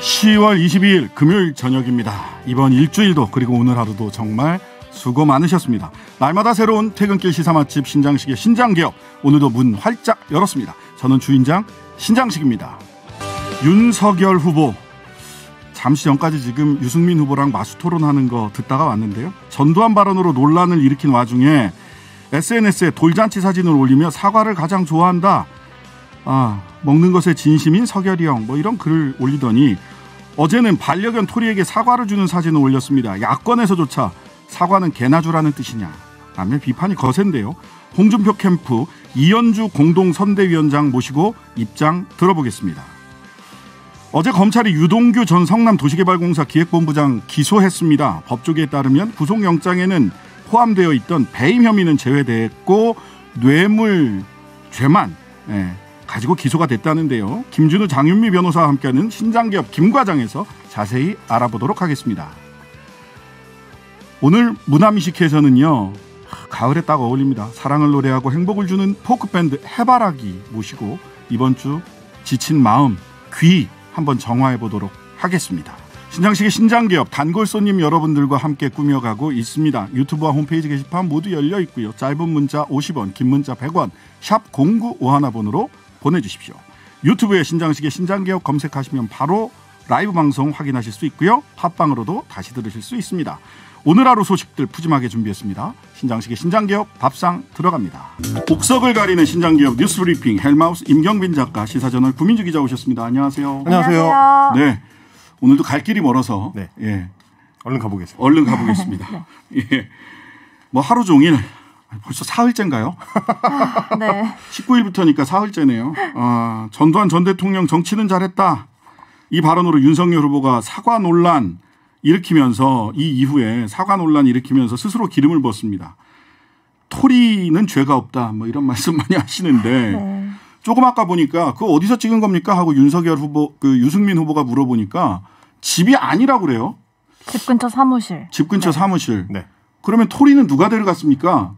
10월 22일 금요일 저녁입니다. 이번 일주일도 그리고 오늘 하루도 정말 수고 많으셨습니다. 날마다 새로운 퇴근길 시사 맛집 신장식의 신장기업 오늘도 문 활짝 열었습니다. 저는 주인장 신장식입니다. 윤석열 후보 잠시 전까지 지금 유승민 후보랑 마수 토론하는 거 듣다가 왔는데요. 전두환 발언으로 논란을 일으킨 와중에 SNS에 돌잔치 사진을 올리며 사과를 가장 좋아한다. 아, 먹는 것에 진심인 서결이 형, 뭐 이런 글을 올리더니 어제는 반려견 토리에게 사과를 주는 사진을 올렸습니다. 야권에서조차 사과는 개나 주라는 뜻이냐. 라며 비판이 거센데요. 홍준표 캠프 이현주 공동선대위원장 모시고 입장 들어보겠습니다. 어제 검찰이 유동규 전 성남도시개발공사 기획본부장 기소했습니다. 법조계에 따르면 구속영장에는 포함되어 있던 배임 혐의는 제외됐고 뇌물 죄만 예, 가지고 기소가 됐다는데요. 김준우 장윤미 변호사와 함께하는 신장기업 김과장에서 자세히 알아보도록 하겠습니다. 오늘 문화미식회에서는요. 가을에 딱 어울립니다. 사랑을 노래하고 행복을 주는 포크밴드 해바라기 모시고 이번 주 지친 마음, 귀 한번 정화해 보도록 하겠습니다. 신장식의 신장기업 단골 손님 여러분들과 함께 꾸며가고 있습니다. 유튜브와 홈페이지 게시판 모두 열려 있고요. 짧은 문자 50원, 긴 문자 100원, 샵 0951번으로 보내주십시오. 유튜브에 신장식의 신장개혁 검색하시면 바로 라이브 방송 확인하실 수 있고요. 팟빵으로도 다시 들으실 수 있습니다. 오늘 하루 소식들 푸짐하게 준비했습니다. 신장식의 신장개혁 밥상 들어갑니다. 복석을 가리는 신장개혁 뉴스 브리핑 헬마우스 임경빈 작가 시사저널 구민주 기자 오셨습니다. 안녕하세요. 안녕하세요. 네. 오늘도 갈 길이 멀어서 네. 예. 얼른 가보겠습니다. 얼른 가보겠습니다. 네. 예. 뭐 하루 종일 벌써 사흘째인가요? 아, 네. 19일부터니까 사흘째네요. 아, 전두환 전 대통령 정치는 잘했다. 이 발언으로 윤석열 후보가 사과 논란 일으키면서 이 이후에 사과 논란 일으키면서 스스로 기름을 벗습니다 토리는 죄가 없다. 뭐 이런 말씀 많이 하시는데 네. 조금 아까 보니까 그 어디서 찍은 겁니까? 하고 윤석열 후보 그 유승민 후보가 물어보니까 집이 아니라고 그래요. 집 근처 사무실. 집 근처 네. 사무실. 네. 그러면 토리는 누가 데려갔습니까?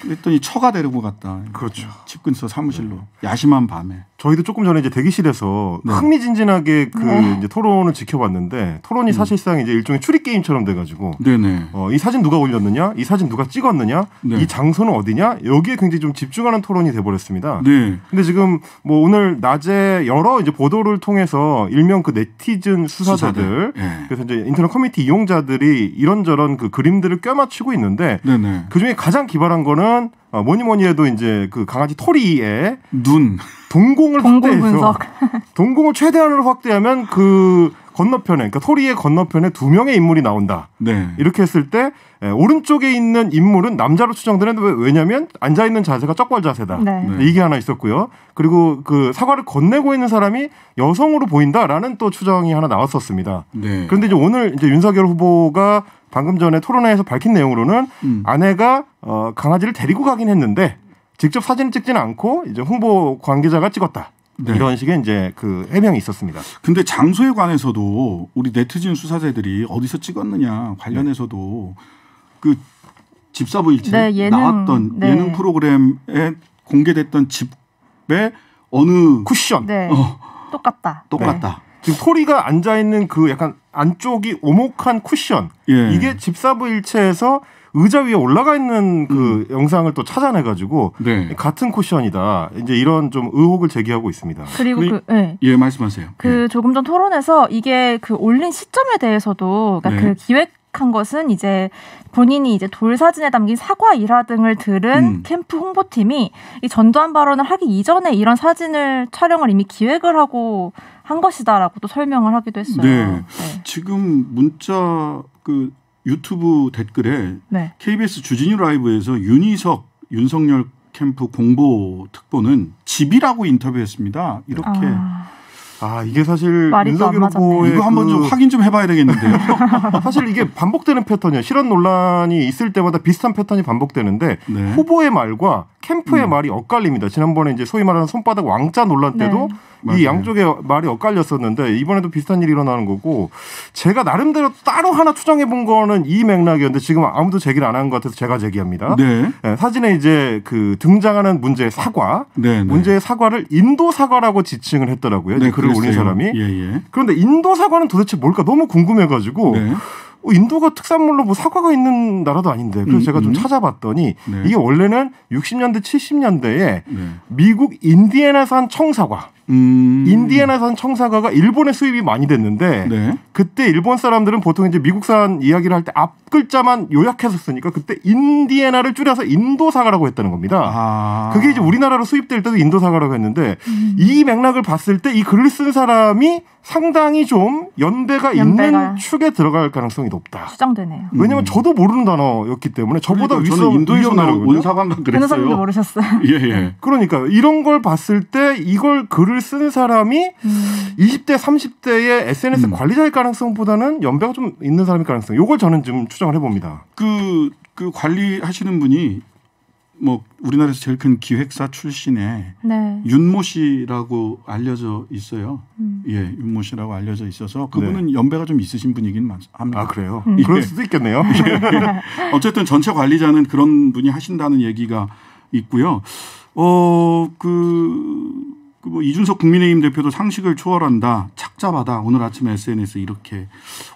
그랬더니 처가 데리고 갔다. 그렇죠. 집 근처 사무실로 네. 야심한 밤에. 저희도 조금 전에 이제 대기실에서 네. 흥미진진하게 그 네. 이제 토론을 지켜봤는데 토론이 음. 사실상 이제 일종의 추리 게임처럼 돼가지고. 네네. 어, 이 사진 누가 올렸느냐, 이 사진 누가 찍었느냐, 네. 이 장소는 어디냐 여기에 굉장히 좀 집중하는 토론이 돼버렸습니다. 네. 근데 지금 뭐 오늘 낮에 여러 이제 보도를 통해서 일명 그 네티즌 수사자들, 수사들. 네. 그래서 이제 인터넷 커뮤니티 이용자들이 이런저런 그 그림들을 껴맞추고 있는데 네네. 그 중에 가장 기발한 거는 보면 어, 뭐니 뭐니 해도 이제 그 강아지 토리의 눈 동공을 동공 확대해서 동공을 최대한으로 확대하면 그 건너편에 그러니까 토리의 건너편에 두 명의 인물이 나온다. 네. 이렇게 했을 때 에, 예, 오른쪽에 있는 인물은 남자로 추정되는데 왜냐하면 앉아 있는 자세가 쩍벌 자세다. 네. 네. 이게 하나 있었고요. 그리고 그 사과를 건네고 있는 사람이 여성으로 보인다라는 또 추정이 하나 나왔었습니다. 네. 그런데 이제 오늘 이제 윤석열 후보가 방금 전에 토론회에서 밝힌 내용으로는 음. 아내가 어, 강아지를 데리고 가긴 했는데 직접 사진을 찍지는 않고 이제 홍보 관계자가 찍었다. 네. 이런 식의 이제 그 해명이 있었습니다. 근데 장소에 관해서도 우리 네티즌 수사자들이 어디서 찍었느냐 관련해서도 네. 그 집사부 일체 네, 예능, 나왔던 네. 예능 프로그램에 공개됐던 집의 어느 쿠션 네. 어, 똑같다. 똑같다. 네. 지금 토리가 앉아 있는 그 약간 안쪽이 오목한 쿠션 예. 이게 집사부 일체에서 의자 위에 올라가 있는 그 음. 영상을 또 찾아내 가지고 네. 같은 쿠션이다 이제 이런 좀 의혹을 제기하고 있습니다. 그리고 그, 네. 예 말씀하세요. 그 예. 조금 전 토론에서 이게 그 올린 시점에 대해서도 그러니까 네. 그 기획 한 것은 이제 본인이 이제 돌 사진에 담긴 사과 일화 등을 들은 음. 캠프 홍보팀이 이 전두환 발언을 하기 이전에 이런 사진을 촬영을 이미 기획을 하고 한 것이다라고 또 설명을 하기도 했어요. 네. 네. 지금 문자 그 유튜브 댓글에 네. KBS 주진우 라이브에서 윤희석 윤석열 캠프 공보 특보는 집이라고 인터뷰했습니다. 이렇게 아. 아 이게 사실 윤석열 후보의 이거 한번 좀 그 확인 좀 해봐야 되겠는데요. 사실 이게 반복되는 패턴이에요. 실현 논란이 있을 때마다 비슷한 패턴이 반복되는데 네. 후보의 말과 캠프의 음. 말이 엇갈립니다. 지난번에 이제 소위 말하는 손바닥 왕자 논란 때도 네. 이 양쪽의 말이 엇갈렸었는데 이번에도 비슷한 일이 일어나는 거고 제가 나름대로 따로 하나 추정해 본 거는 이 맥락이었는데 지금 아무도 제기를 안 한 것 같아서 제가 제기합니다. 네. 네, 사진에 이제 그 등장하는 문제의 사과, 네, 네. 문제의 사과를 인도 사과라고 지칭을 했더라고요. 네, 글을 올린 사람이. 예, 예. 그런데 인도 사과는 도대체 뭘까 너무 궁금해가지고. 네. 어, 인도가 특산물로 뭐 사과가 있는 나라도 아닌데 그래서 음, 제가 음. 좀 찾아봤더니 네. 이게 원래는 60년대 70년대에 네. 미국 인디애나산 청사과 음. 인디애나산 청사과가 일본에 수입이 많이 됐는데 네. 그때 일본 사람들은 보통 이제 미국산 이야기를 할 때 앞 글자만 요약해서 쓰니까 그때 인디애나를 줄여서 인도 사과라고 했다는 겁니다. 아. 그게 이제 우리나라로 수입될 때도 인도 사과라고 했는데 음. 이 맥락을 봤을 때 이 글을 쓴 사람이 상당히 좀연대가 연배가, 있는 축에 들어갈 가능성이 높다. 추정되네요. 음. 왜냐면 하하 저도 모르는 단어였기 때문에 저보다 그러니까 위서 인도에서 나온 사과만 그랬어요. 변호사님도 모르셨어요. 예, 예. 그러니까 이런 걸 봤을 때 이걸 글을 글쓴 사람이 음. 20대 30대의 SNS 음. 관리자일 가능성보다는 연배가 좀 있는 사람일 가능성. 요걸 저는 지 추정을 해봅니다. 그, 그 관리하시는 분이 뭐 우리나라에서 제일 큰 기획사 출신의 네. 윤모 씨라고 알려져 있어요. 음. 예, 윤모 씨라고 알려져 있어서 그분은 네. 연배가 좀 있으신 분이긴 합니다. 아 그래요? 음. 예. 그럴 수도 있겠네요. 예. 어쨌든 전체 관리자는 그런 분이 하신다는 얘기가 있고요. 어그 그뭐 이준석 국민의힘 대표도 상식을 초월한다. 착잡하다. 오늘 아침 에 SNS 이렇게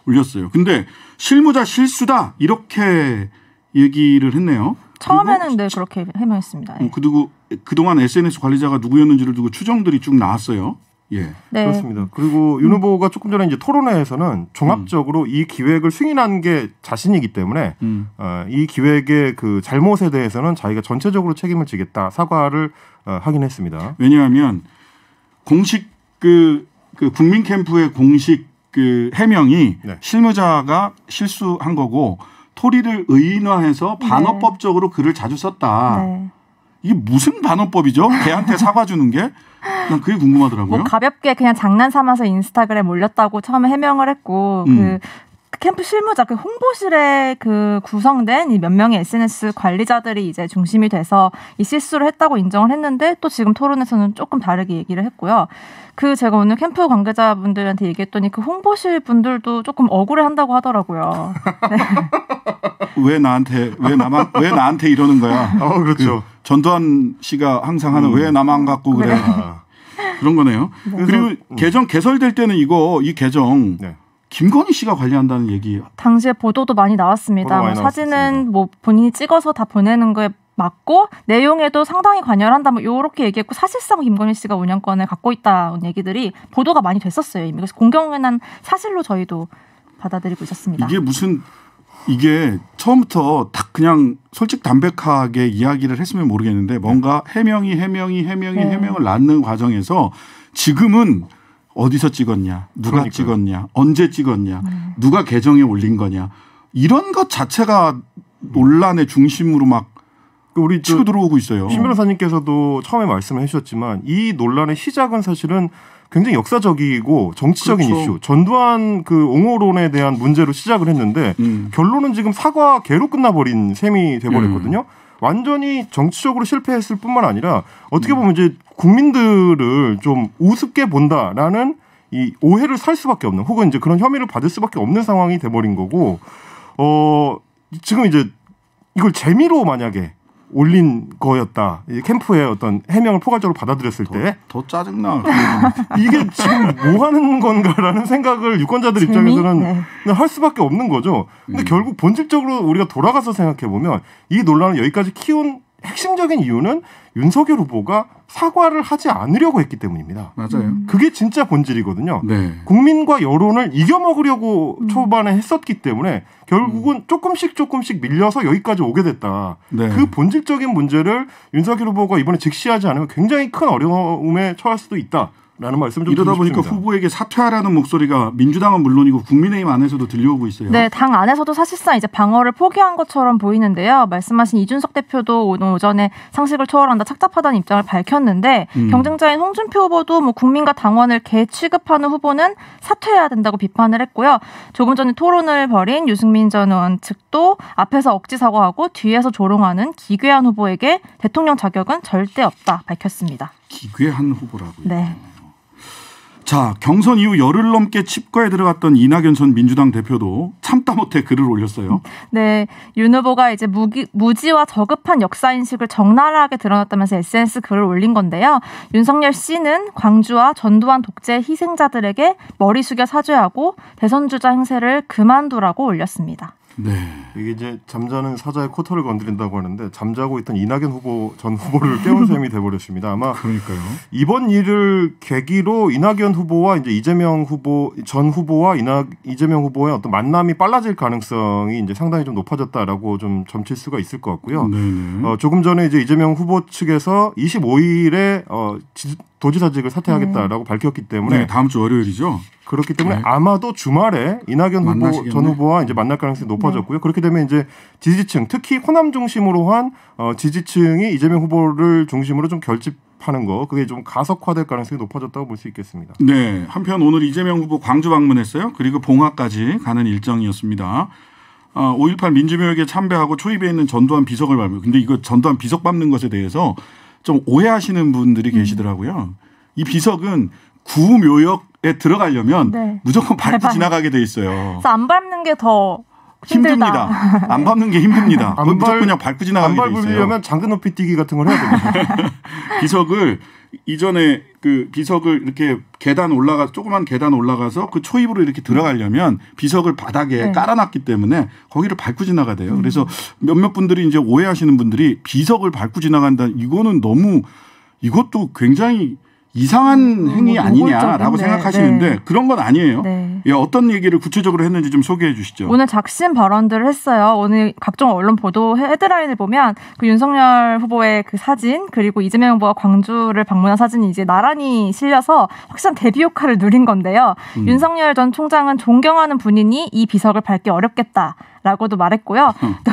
올렸어요. 근데 실무자 실수다. 이렇게 얘기를 했네요. 처음에는 네 그렇게 해명했습니다. 예. 어, 그리고 그동안 SNS 관리자가 누구였는지를 두고 추정들이 쭉 나왔어요. 예, 네. 그렇습니다. 그리고 윤 후보가 조금 전에 이제 토론회에서는 종합적으로 음. 이 기획을 승인한 게 자신이기 때문에 음. 어, 이 기획의 그 잘못에 대해서는 자기가 전체적으로 책임을 지겠다 사과를 어, 하긴 했습니다. 왜냐하면 공식 그, 그 국민 캠프의 공식 그 해명이 네. 실무자가 실수한 거고 토리를 의인화해서 네. 반어법적으로 네. 글을 자주 썼다. 네. 이게 무슨 반어법이죠? 걔한테 사과 주는 게? 난 그게 궁금하더라고요. 뭐 가볍게 그냥 장난 삼아서 인스타그램 올렸다고 처음에 해명을 했고 그 음. 그 캠프 실무자 그 홍보실에 그 구성된 이 몇 명의 SNS 관리자들이 이제 중심이 돼서 이 실수를 했다고 인정을 했는데 또 지금 토론에서는 조금 다르게 얘기를 했고요. 그 제가 오늘 캠프 관계자분들한테 얘기했더니 그 홍보실 분들도 조금 억울해한다고 하더라고요. 네. 왜 나한테 왜 나만 왜 나한테 이러는 거야? 어 그렇죠. 그 전두환 씨가 항상 하는 음. 왜 나만 갖고 그래? 그래. 네. 그런 거네요. 네. 그리고 음. 계정 개설될 때는 이거 이 계정 네. 김건희 씨가 관리한다는 얘기. 당시에 보도도 많이 나왔습니다. 보도 뭐 많이 뭐 사진은 뭐 본인이 찍어서 다 보내는 거에 맞고 내용에도 상당히 관여를 한다 뭐 이렇게 얘기했고 사실상 김건희 씨가 운영권을 갖고 있다는 얘기들이 보도가 많이 됐었어요. 이미 그래서 공경은 사실로 저희도 받아들이고 있었습니다. 이게 무슨 이게 처음부터 딱 그냥 솔직 담백하게 이야기를 했으면 모르겠는데 뭔가 해명이 해명이 해명이 네. 해명을 낳는 과정에서 지금은 어디서 찍었냐, 누가 그러니까요. 찍었냐, 언제 찍었냐, 음. 누가 계정에 올린 거냐 이런 것 자체가 논란의 중심으로 막 그 우리 그 치고 들어오고 있어요. 신 변호사님께서도 처음에 말씀을 해주셨지만 이 논란의 시작은 사실은 굉장히 역사적이고 정치적인 그렇죠. 이슈 전두환 그 옹호론에 대한 문제로 시작을 했는데 음. 결론은 지금 사과 개로 끝나버린 셈이 돼버렸거든요. 음. 완전히 정치적으로 실패했을 뿐만 아니라 어떻게 음. 보면 이제 국민들을 좀 우습게 본다라는 이 오해를 살 수밖에 없는 혹은 이제 그런 혐의를 받을 수밖에 없는 상황이 돼버린 거고 어 지금 이제 이걸 재미로 만약에 올린 거였다. 이 캠프의 어떤 해명을 포괄적으로 받아들였을 때 더 짜증나. 이게 지금 뭐 하는 건가라는 생각을 유권자들 재미? 입장에서는 네. 할 수밖에 없는 거죠. 근데 음. 결국 본질적으로 우리가 돌아가서 생각해 보면 이 논란을 여기까지 키운 핵심적인 이유는 윤석열 후보가 사과를 하지 않으려고 했기 때문입니다. 맞아요. 음. 그게 진짜 본질이거든요. 네. 국민과 여론을 이겨먹으려고 음. 초반에 했었기 때문에 결국은 음. 조금씩 조금씩 밀려서 여기까지 오게 됐다. 네. 그 본질적인 문제를 윤석열 후보가 이번에 직시하지 않으면 굉장히 큰 어려움에 처할 수도 있다. 라는 말씀 좀 이러다 보니까 싶습니다. 후보에게 사퇴하라는 목소리가 민주당은 물론이고 국민의힘 안에서도 들려오고 있어요. 네, 당 안에서도 사실상 이제 방어를 포기한 것처럼 보이는데요. 말씀하신 이준석 대표도 오늘 오전에 상식을 초월한다 착잡하다는 입장을 밝혔는데 음. 경쟁자인 홍준표 후보도 뭐 국민과 당원을 개 취급하는 후보는 사퇴해야 된다고 비판을 했고요. 조금 전에 토론을 벌인 유승민 전 의원 측도 앞에서 억지 사과하고 뒤에서 조롱하는 기괴한 후보에게 대통령 자격은 절대 없다 밝혔습니다. 기괴한 후보라고요. 네. 자, 경선 이후 열흘 넘게 칩과에 들어갔던 이낙연 전 민주당 대표도 참다 못해 글을 올렸어요. 네, 윤 후보가 이제 무기, 무지와 저급한 역사 인식을 적나라하게 드러났다면서 SNS 글을 올린 건데요. 윤석열 씨는 광주와 전두환 독재 희생자들에게 머리 숙여 사죄하고 대선 주자 행세를 그만두라고 올렸습니다. 네. 이게 이제 잠자는 사자의 코털을 건드린다고 하는데 잠자고 있던 이낙연 후보 전 후보를 깨운 셈이 돼버렸습니다. 아마 그러니까요. 이번 일을 계기로 이낙연 후보와 이제 이재명 후보 전 후보와 이낙 이재명 후보의 어떤 만남이 빨라질 가능성이 이제 상당히 좀 높아졌다라고 좀 점칠 수가 있을 것 같고요. 어, 조금 전에 이제 이재명 후보 측에서 25일에 어, 지, 도지사직을 사퇴하겠다라고 음. 밝혔기 때문에 네, 다음 주 월요일이죠. 그렇기 때문에 네. 아마도 주말에 이낙연 후보 전 후보와 이제 만날 가능성이 높아졌고요. 네. 그렇게 되면 이제 지지층 특히 호남 중심으로 한 어, 지지층이 이재명 후보를 중심으로 좀 결집 하는 거 그게 좀 가속화될 가능성이 높아졌다고 볼 수 있겠습니다. 네, 한편 오늘 이재명 후보 광주 방문했어요. 그리고 봉화까지 가는 일정이었습니다. 어, 5.18 민주묘역에 참배하고 초입에 있는 전두환 비석을 밟아요. 근데 이거 전두환 비석 밟는 것에 대해서 좀 오해하시는 분들이 음. 계시더라고요. 음. 이 비석은 구묘역 들어가려면 네. 무조건 밟고 대박. 지나가게 돼 있어요. 그래서 안 밟는 게 더 힘듭니다. 안 밟는 게 힘듭니다. 안 무조건 그냥 밟고 지나가게 안 밟으려면 장근 높이 뛰기 같은 걸 해야 됩니다. 비석을 이전에 그 비석을 이렇게 계단 올라가 조그만 계단 올라가서 그 초입으로 이렇게 들어가려면 비석을 바닥에 네. 깔아놨기 때문에 거기를 밟고 지나가 야 돼요. 음. 그래서 몇몇 분들이 이제 오해하시는 분들이 비석을 밟고 지나간다 이거는 너무 이것도 굉장히 이상한 음, 음, 행위 음, 아니냐라고 네, 생각하시는데 네. 그런 건 아니에요. 네. 예, 어떤 얘기를 구체적으로 했는지 좀 소개해 주시죠. 오늘 작심 발언들을 했어요. 오늘 각종 언론 보도 헤드라인을 보면 그 윤석열 후보의 그 사진 그리고 이재명 후보가 광주를 방문한 사진이 이제 나란히 실려서 확실한 데뷔 효과를 누린 건데요. 음. 윤석열 전 총장은 존경하는 분이니 이 비석을 밟기 어렵겠다. 라고도 말했고요. 음. 또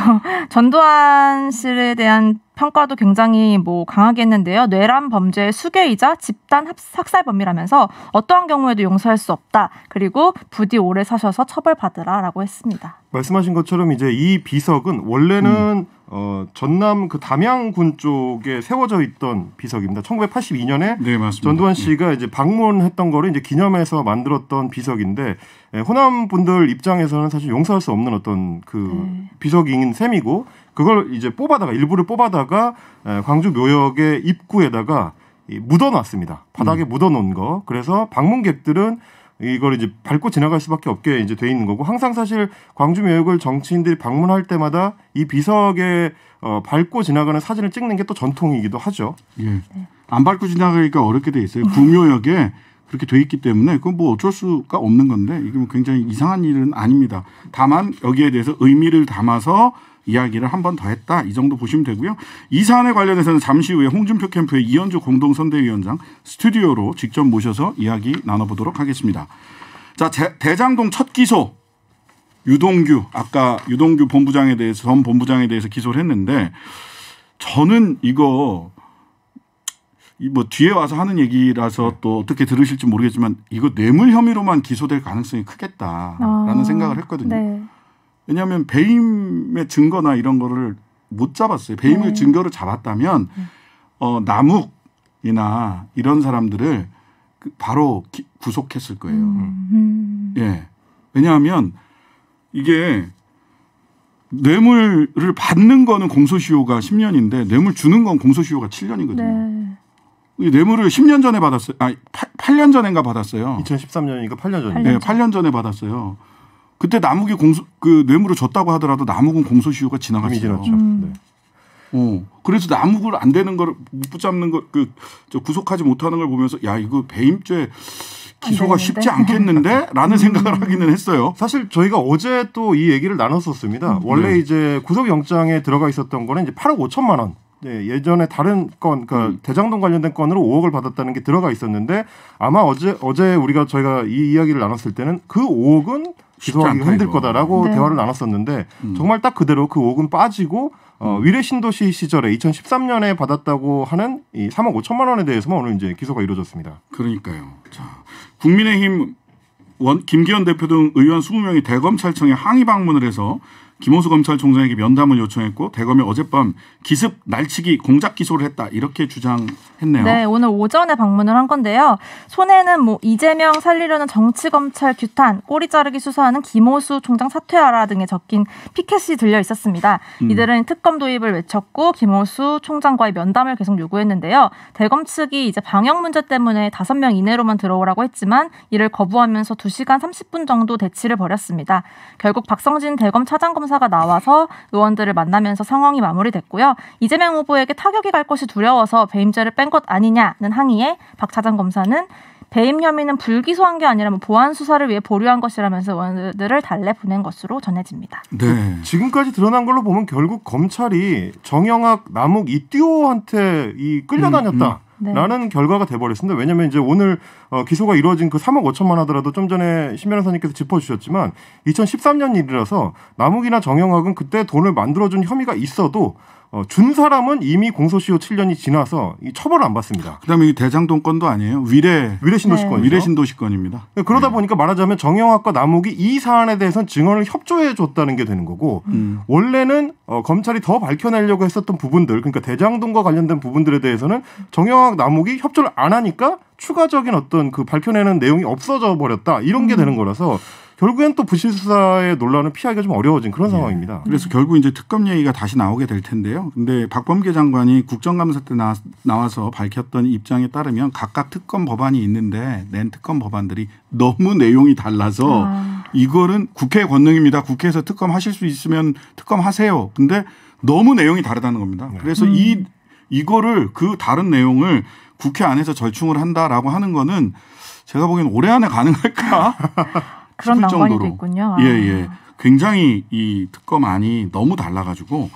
전두환 씨에 대한 평가도 굉장히 뭐 강하게 했는데요. 뇌란 범죄의 수괴이자 집단 학살범이라면서 어떠한 경우에도 용서할 수 없다. 그리고 부디 오래 사셔서 처벌받으라라고 했습니다. 말씀하신 것처럼 이제 이 비석은 원래는 음. 어, 전남 그 담양군 쪽에 세워져 있던 비석입니다. 1982년에 네, 전두환 네. 씨가 이제 방문했던 거를 이제 기념해서 만들었던 비석인데 예, 호남 분들 입장에서는 사실 용서할 수 없는 어떤 그 음. 비석인 셈이고 그걸 이제 뽑아다가 일부를 뽑아다가 예, 광주 묘역의 입구에다가 이, 묻어놨습니다. 바닥에 음. 묻어놓은 거. 그래서 방문객들은 이걸 이제 밟고 지나갈 수밖에 없게 이제 돼 있는 거고 항상 사실 광주묘역을 정치인들이 방문할 때마다 이 비석에 어, 밟고 지나가는 사진을 찍는 게 또 전통이기도 하죠. 예. 안 밟고 지나가니까 어렵게 돼 있어요. 구묘역에 그렇게 돼 있기 때문에 그건 뭐 어쩔 수가 없는 건데 이게 굉장히 이상한 일은 아닙니다. 다만 여기에 대해서 의미를 담아서 이야기를 한 번 더 했다. 이 정도 보시면 되고요. 이 사안에 관련해서는 잠시 후에 홍준표 캠프의 이현주 공동선대위원장 스튜디오로 직접 모셔서 이야기 나눠보도록 하겠습니다. 자, 제, 대장동 첫 기소. 유동규, 아까 유동규 본부장에 대해서, 전 본부장에 대해서 기소를 했는데 저는 이거 뭐 뒤에 와서 하는 얘기라서 네. 또 어떻게 들으실지 모르겠지만 이거 뇌물 혐의로만 기소될 가능성이 크겠다라는 아, 생각을 했거든요. 네. 왜냐하면 배임의 증거나 이런 거를 못 잡았어요. 배임의 음. 증거를 잡았다면 음. 어, 남욱이나 이런 사람들을 그 바로 기, 구속했을 거예요. 음. 음. 예. 왜냐하면 이게 뇌물을 받는 거는 공소시효가 10년인데 뇌물 주는 건 공소시효가 7년이거든요. 네. 뇌물을 10년 전에 받았어요. 아, 8, 년 전인가 받았어요. 2013년이니까 8년 전이요. 네, 8년 전에 받았어요. 그때 남욱이 공소 그 뇌물을 줬다고 하더라도 남욱은 공소시효가 지나갔어요. 지났죠. 음. 네. 어. 그래서 남욱을 안 되는 걸못 붙잡는 걸그 구속하지 못하는 걸 보면서 야 이거 배임죄 기소가 쉽지 않겠는데? 라는 음. 생각을 하기는 했어요. 사실 저희가 어제 또 이 얘기를 나눴었습니다. 음. 원래 네. 이제 구속영장에 들어가 있었던 거는 이제 8억 5천만 원. 네, 예전에 다른 건, 그 음. 대장동 관련된 건으로 5억을 받았다는 게 들어가 있었는데 아마 어제 어제 우리가 저희가 이 이야기를 나눴을 때는 그 5억은 기소하기가 힘들 이거. 거다라고 네. 대화를 나눴었는데 음. 정말 딱 그대로 그 5억은 빠지고 어, 음. 위례 신도시 시절에 2013년에 받았다고 하는 이 3억 5천만 원에 대해서만 오늘 이제 기소가 이루어졌습니다. 그러니까요. 자, 국민의힘 원, 김기현 대표 등 의원 20명이 대검찰청에 항의 방문을 해서 김호수 검찰총장에게 면담을 요청했고 대검이 어젯밤 기습 날치기 공작 기소를 했다 이렇게 주장했네요. 네, 오늘 오전에 방문을 한 건데요. 손에는 뭐 이재명 살리려는 정치 검찰 규탄, 꼬리 자르기 수사하는 김호수 총장 사퇴하라 등에 적힌 피켓이 들려 있었습니다. 음. 이들은 특검 도입을 외쳤고 김호수 총장과의 면담을 계속 요구했는데요. 대검 측이 이제 방역 문제 때문에 다섯 명 이내로만 들어오라고 했지만 이를 거부하면서 2시간3 0분 정도 대치를 벌였습니다. 결국 박성진 대검 차장검사 참사가 나와서 의원들을 만나면서 상황이 마무리됐고요. 이재명 후보에게 타격이 갈 것이 두려워서 배임죄를 뺀 것 아니냐는 항의에 박 차장 검사는 배임 혐의는 불기소한 게 아니라 뭐 보안 수사를 위해 보류한 것이라면서 의원들을 달래 보낸 것으로 전해집니다. 네. 지금까지 드러난 걸로 보면 결국 검찰이 정영학, 남욱 이 듀오한테 이 끌려다녔다. 음, 음. 네. 라는 결과가 돼버렸습니다. 왜냐하면 이제 오늘 어, 기소가 이루어진 그 3억 5천만 하더라도 좀 전에 신변호 사님께서 짚어주셨지만 2013년 일이라서 남욱이나 정영학은 그때 돈을 만들어준 혐의가 있어도 어, 준 사람은 이미 공소시효 7년이 지나서 이 처벌을 안 받습니다. 그다음에 이 대장동 건도 아니에요. 위례 위례 신도시권 네. 위례 신도시권입니다. 그러 네, 그러다 네. 보니까 말하자면 정영학과 남욱이 이 사안에 대해서 증언을 협조해 줬다는 게 되는 거고 음. 원래는 어, 검찰이 더 밝혀내려고 했었던 부분들 그러니까 대장동과 관련된 부분들에 대해서는 정영학 남욱이 협조를 안 하니까 추가적인 어떤 그 밝혀내는 내용이 없어져 버렸다 이런 게 음. 되는 거라서 결국엔 또 부실 수사의 논란을 피하기가 좀 어려워진 그런 예. 상황입니다. 그래서 결국 이제 특검 얘기가 다시 나오게 될 텐데요. 근데 박범계 장관이 국정감사 때 나, 와서 밝혔던 입장에 따르면 각각 특검 법안이 있는데 낸 특검 법안들이 너무 내용이 달라서 아. 이거는 국회 권능입니다. 국회에서 특검 하실 수 있으면 특검 하세요. 근데 너무 내용이 다르다는 겁니다. 네. 그래서 음. 이 이거를 그 다른 내용을 국회 안에서 절충을 한다라고 하는 거는 제가 보기엔 올해 안에 가능할까? 그런 정도로 있군요. 아. 예, 예. 굉장히 이 특검안이 너무 달라가지고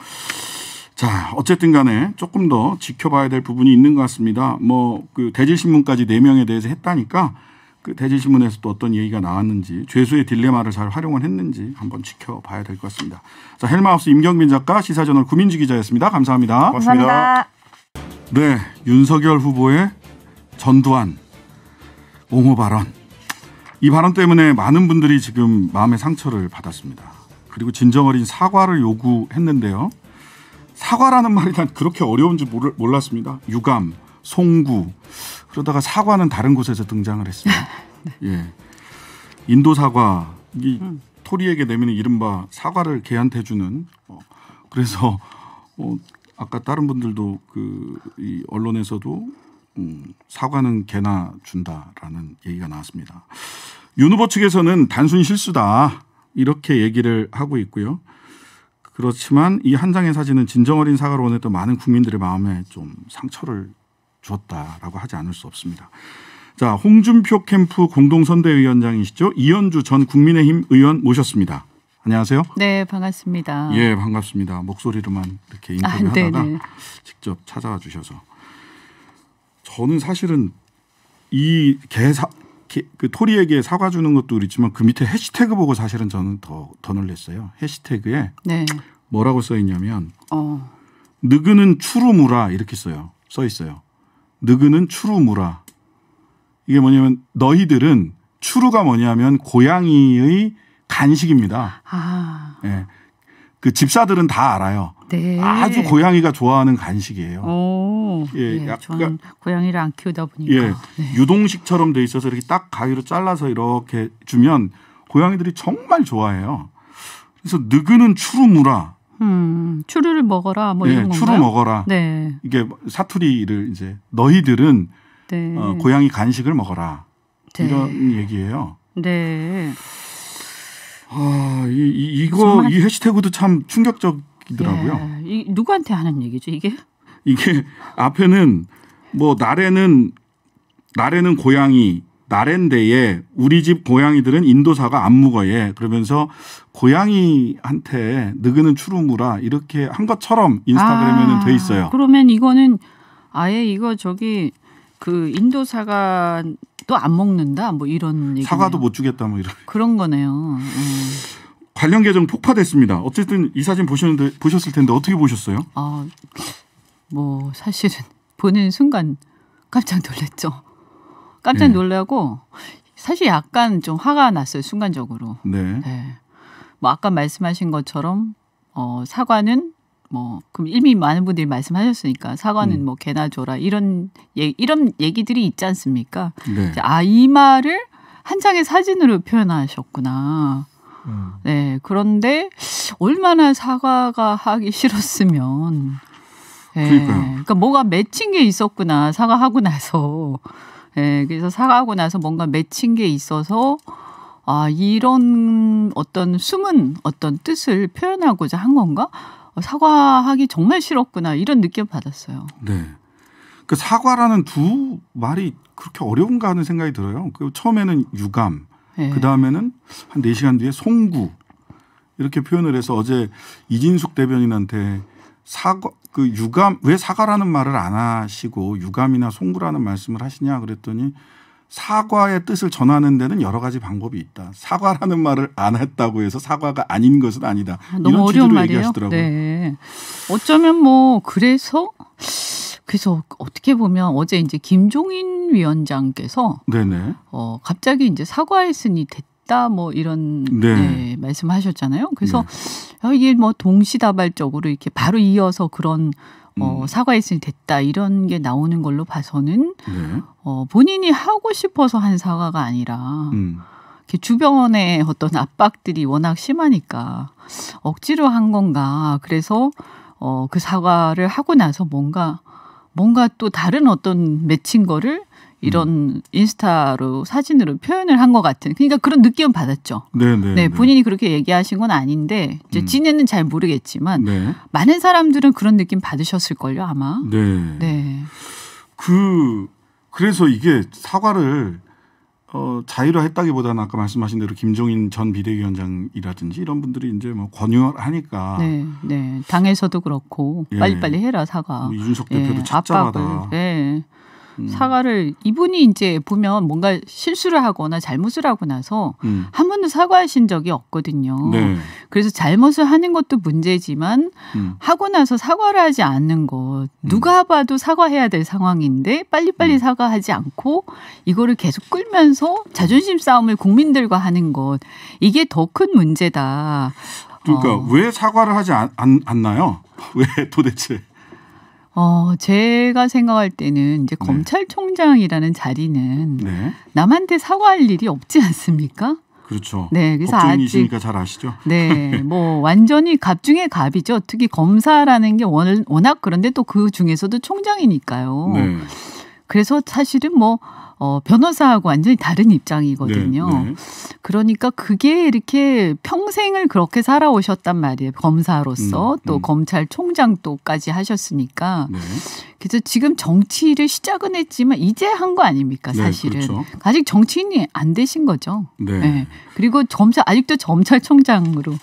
자, 어쨌든 간에 조금 더 지켜봐야 될 부분이 있는 것 같습니다. 뭐, 그 대질신문까지 4명에 대해서 했다니까 그 대질신문에서 또 어떤 얘기가 나왔는지 죄수의 딜레마를 잘 활용을 했는지 한번 지켜봐야 될 것 같습니다. 자, 헬마우스 임경빈 작가 시사저널 구민주 기자였습니다. 감사합니다. 고맙습니다. 감사합니다. 네, 윤석열 후보의 전두환 옹호 발언. 이 발언 때문에 많은 분들이 지금 마음의 상처를 받았습니다. 그리고 진정 어린 사과를 요구했는데요. 사과라는 말이 난 그렇게 어려운 줄 몰랐습니다. 유감, 송구. 그러다가 사과는 다른 곳에서 등장을 했습니다. 네. 예. 인도 사과, 이 음. 토리에게 내미는 이른바 사과를 개한테 주는 어, 그래서 어, 아까 다른 분들도 그 이 언론에서도 음, 사과는 개나 준다라는 얘기가 나왔습니다. 윤 후보 측에서는 단순 실수다 이렇게 얘기를 하고 있고요. 그렇지만 이 한 장의 사진은 진정 어린 사과로 원했던 많은 국민들의 마음에 좀 상처를 주었다라고 하지 않을 수 없습니다. 자, 홍준표 캠프 공동선대위원장이시죠. 이현주 전 국민의힘 의원 모셨습니다. 안녕하세요. 네, 반갑습니다. 예, 반갑습니다. 목소리로만 이렇게 아, 인터뷰하다가 아, 직접 찾아와 주셔서 저는 사실은 이 개사 그 토리에게 사과 주는 것도 그렇지만 그 밑에 해시태그 보고 사실은 저는 더, 더놀냈어요 해시태그에 네. 뭐라고 써 있냐면 어. 느그는 추루무라 이렇게 써요. 써 있어요. 느그는 추루무라. 이게 뭐냐면 너희들은 추루가 뭐냐면 고양이의 간식입니다. 아. 예. 그 집사들은 다 알아요. 네. 아주 고양이가 좋아하는 간식이에요. 오, 예, 예, 약간 고양이를 안 키우다 보니까 예, 네. 유동식처럼 돼 있어서 이렇게 딱 가위로 잘라서 이렇게 주면 고양이들이 정말 좋아해요. 그래서 느그는 추루무라. 음, 추루를 먹어라 뭐 예, 이런 예, 추루 먹어라. 네. 이게 사투리를 이제 너희들은 네. 어, 고양이 간식을 먹어라. 네. 이런 얘기예요. 네. 아, 이, 이 이거 정말... 이 해시태그도 참 충격적이더라고요. 예. 이 누구한테 하는 얘기죠, 이게? 이게 앞에는 뭐 날에는 날에는 고양이 나랜데에 우리 집 고양이들은 인도사가 안무거에 그러면서 고양이한테 느그는 추루무라 이렇게 한 것처럼 인스타그램에는 아, 돼 있어요. 그러면 이거는 아예 이거 저기 그 인도사가 또안 먹는다 뭐 이런 얘기 사과도 못 주겠다 뭐 이런 그런 거네요. 음. 관련 계정 폭파됐습니다. 어쨌든 이 사진 보셨는데 보셨을 텐데 어떻게 보셨어요? 아뭐 사실은 보는 순간 깜짝 놀랐죠. 깜짝 네. 놀라고 사실 약간 좀 화가 났어요 순간적으로. 네. 네. 뭐 아까 말씀하신 것처럼 어 사과는 뭐 그럼 이미 많은 분들이 말씀하셨으니까 사과는 음. 뭐 개나 줘라 이런 예, 이런 얘기들이 있지 않습니까? 네. 아이 말을 한 장의 사진으로 표현하셨구나. 음. 네 그런데 얼마나 사과가 하기 싫었으면. 예, 네, 그러니까 뭐가 맺힌 게 있었구나 사과하고 나서. 예, 네, 그래서 사과하고 나서 뭔가 맺힌 게 있어서 아 이런 어떤 숨은 어떤 뜻을 표현하고자 한 건가? 사과하기 정말 싫었구나 이런 느낌 받았어요. 네. 그 사과라는 두 말이 그렇게 어려운가 하는 생각이 들어요. 그 처음에는 유감, 네. 그 다음에는 한 4시간 뒤에 송구 이렇게 표현을 해서 어제 이진숙 대변인한테 사과 그 유감 왜 사과라는 말을 안 하시고 유감이나 송구라는 말씀을 하시냐 그랬더니 사과의 뜻을 전하는 데는 여러 가지 방법이 있다. 사과라는 말을 안 했다고 해서 사과가 아닌 것은 아니다. 아, 너무 이런 어려운 말이에요. 얘기하시더라고요. 네. 어쩌면 뭐 그래서 그래서 어떻게 보면 어제 이제 김종인 위원장께서 네네. 어 갑자기 이제 사과했으니 됐다 뭐 이런 네. 네, 말씀하셨잖아요. 그래서 네. 아, 이게 뭐 동시다발적으로 이렇게 바로 이어서 그런 어, 음. 사과했으니 됐다 이런 게 나오는 걸로 봐서는 네. 어, 본인이 하고 싶어서 한 사과가 아니라 음. 이렇게 주변의 어떤 압박들이 워낙 심하니까 억지로 한 건가 그래서 어, 그 사과를 하고 나서 뭔가 뭔가 또 다른 어떤 맺힌 거를 이런 인스타로 사진으로 표현을 한 것 같은 그러니까 그런 느낌은 받았죠. 네네. 네, 네, 네, 본인이 그렇게 얘기하신 건 아닌데 이제 음. 진에는 잘 모르겠지만 네. 많은 사람들은 그런 느낌 받으셨을 걸요 아마. 네. 네. 그 그래서 이게 사과를 어, 자의로 했다기보다는 아까 말씀하신 대로 김종인 전 비대위원장이라든지 이런 분들이 이제 뭐 권유하니까 를 네, 네. 당에서도 그렇고 예. 빨리빨리 해라 사과. 뭐 이준석 예, 대표도 예. 착잡하다. 압박을, 예. 음. 사과를 이분이 이제 보면 뭔가 실수를 하거나 잘못을 하고 나서 음. 한 번도 사과하신 적이 없거든요. 네. 그래서 잘못을 하는 것도 문제지만 음. 하고 나서 사과를 하지 않는 것 누가 음. 봐도 사과해야 될 상황인데 빨리빨리 음. 사과하지 않고 이거를 계속 끌면서 자존심 싸움을 국민들과 하는 것 이게 더 큰 문제다. 그러니까 어. 왜 사과를 하지 않, 않, 않나요? 왜 도대체? 어, 제가 생각할 때는 이제 네. 검찰총장이라는 자리는 네. 남한테 사과할 일이 없지 않습니까? 그렇죠. 네, 그래서 법조이니까잘 아시죠. 네, 뭐 완전히 갑 중에 갑이죠. 특히 검사라는 게 워낙 그런데 또 그 중에서도 총장이니까요. 네. 그래서 사실은 뭐 어, 변호사하고 완전히 다른 입장이거든요. 네, 네. 그러니까 그게 이렇게 평생을 그렇게 살아오셨단 말이에요. 검사로서 음, 또 음. 검찰총장 또까지 하셨으니까. 네. 그래서 지금 정치를 시작은 했지만 이제 한 거 아닙니까 네, 사실은. 그렇죠. 아직 정치인이 안 되신 거죠. 네. 네. 그리고 검찰 아직도 검찰총장으로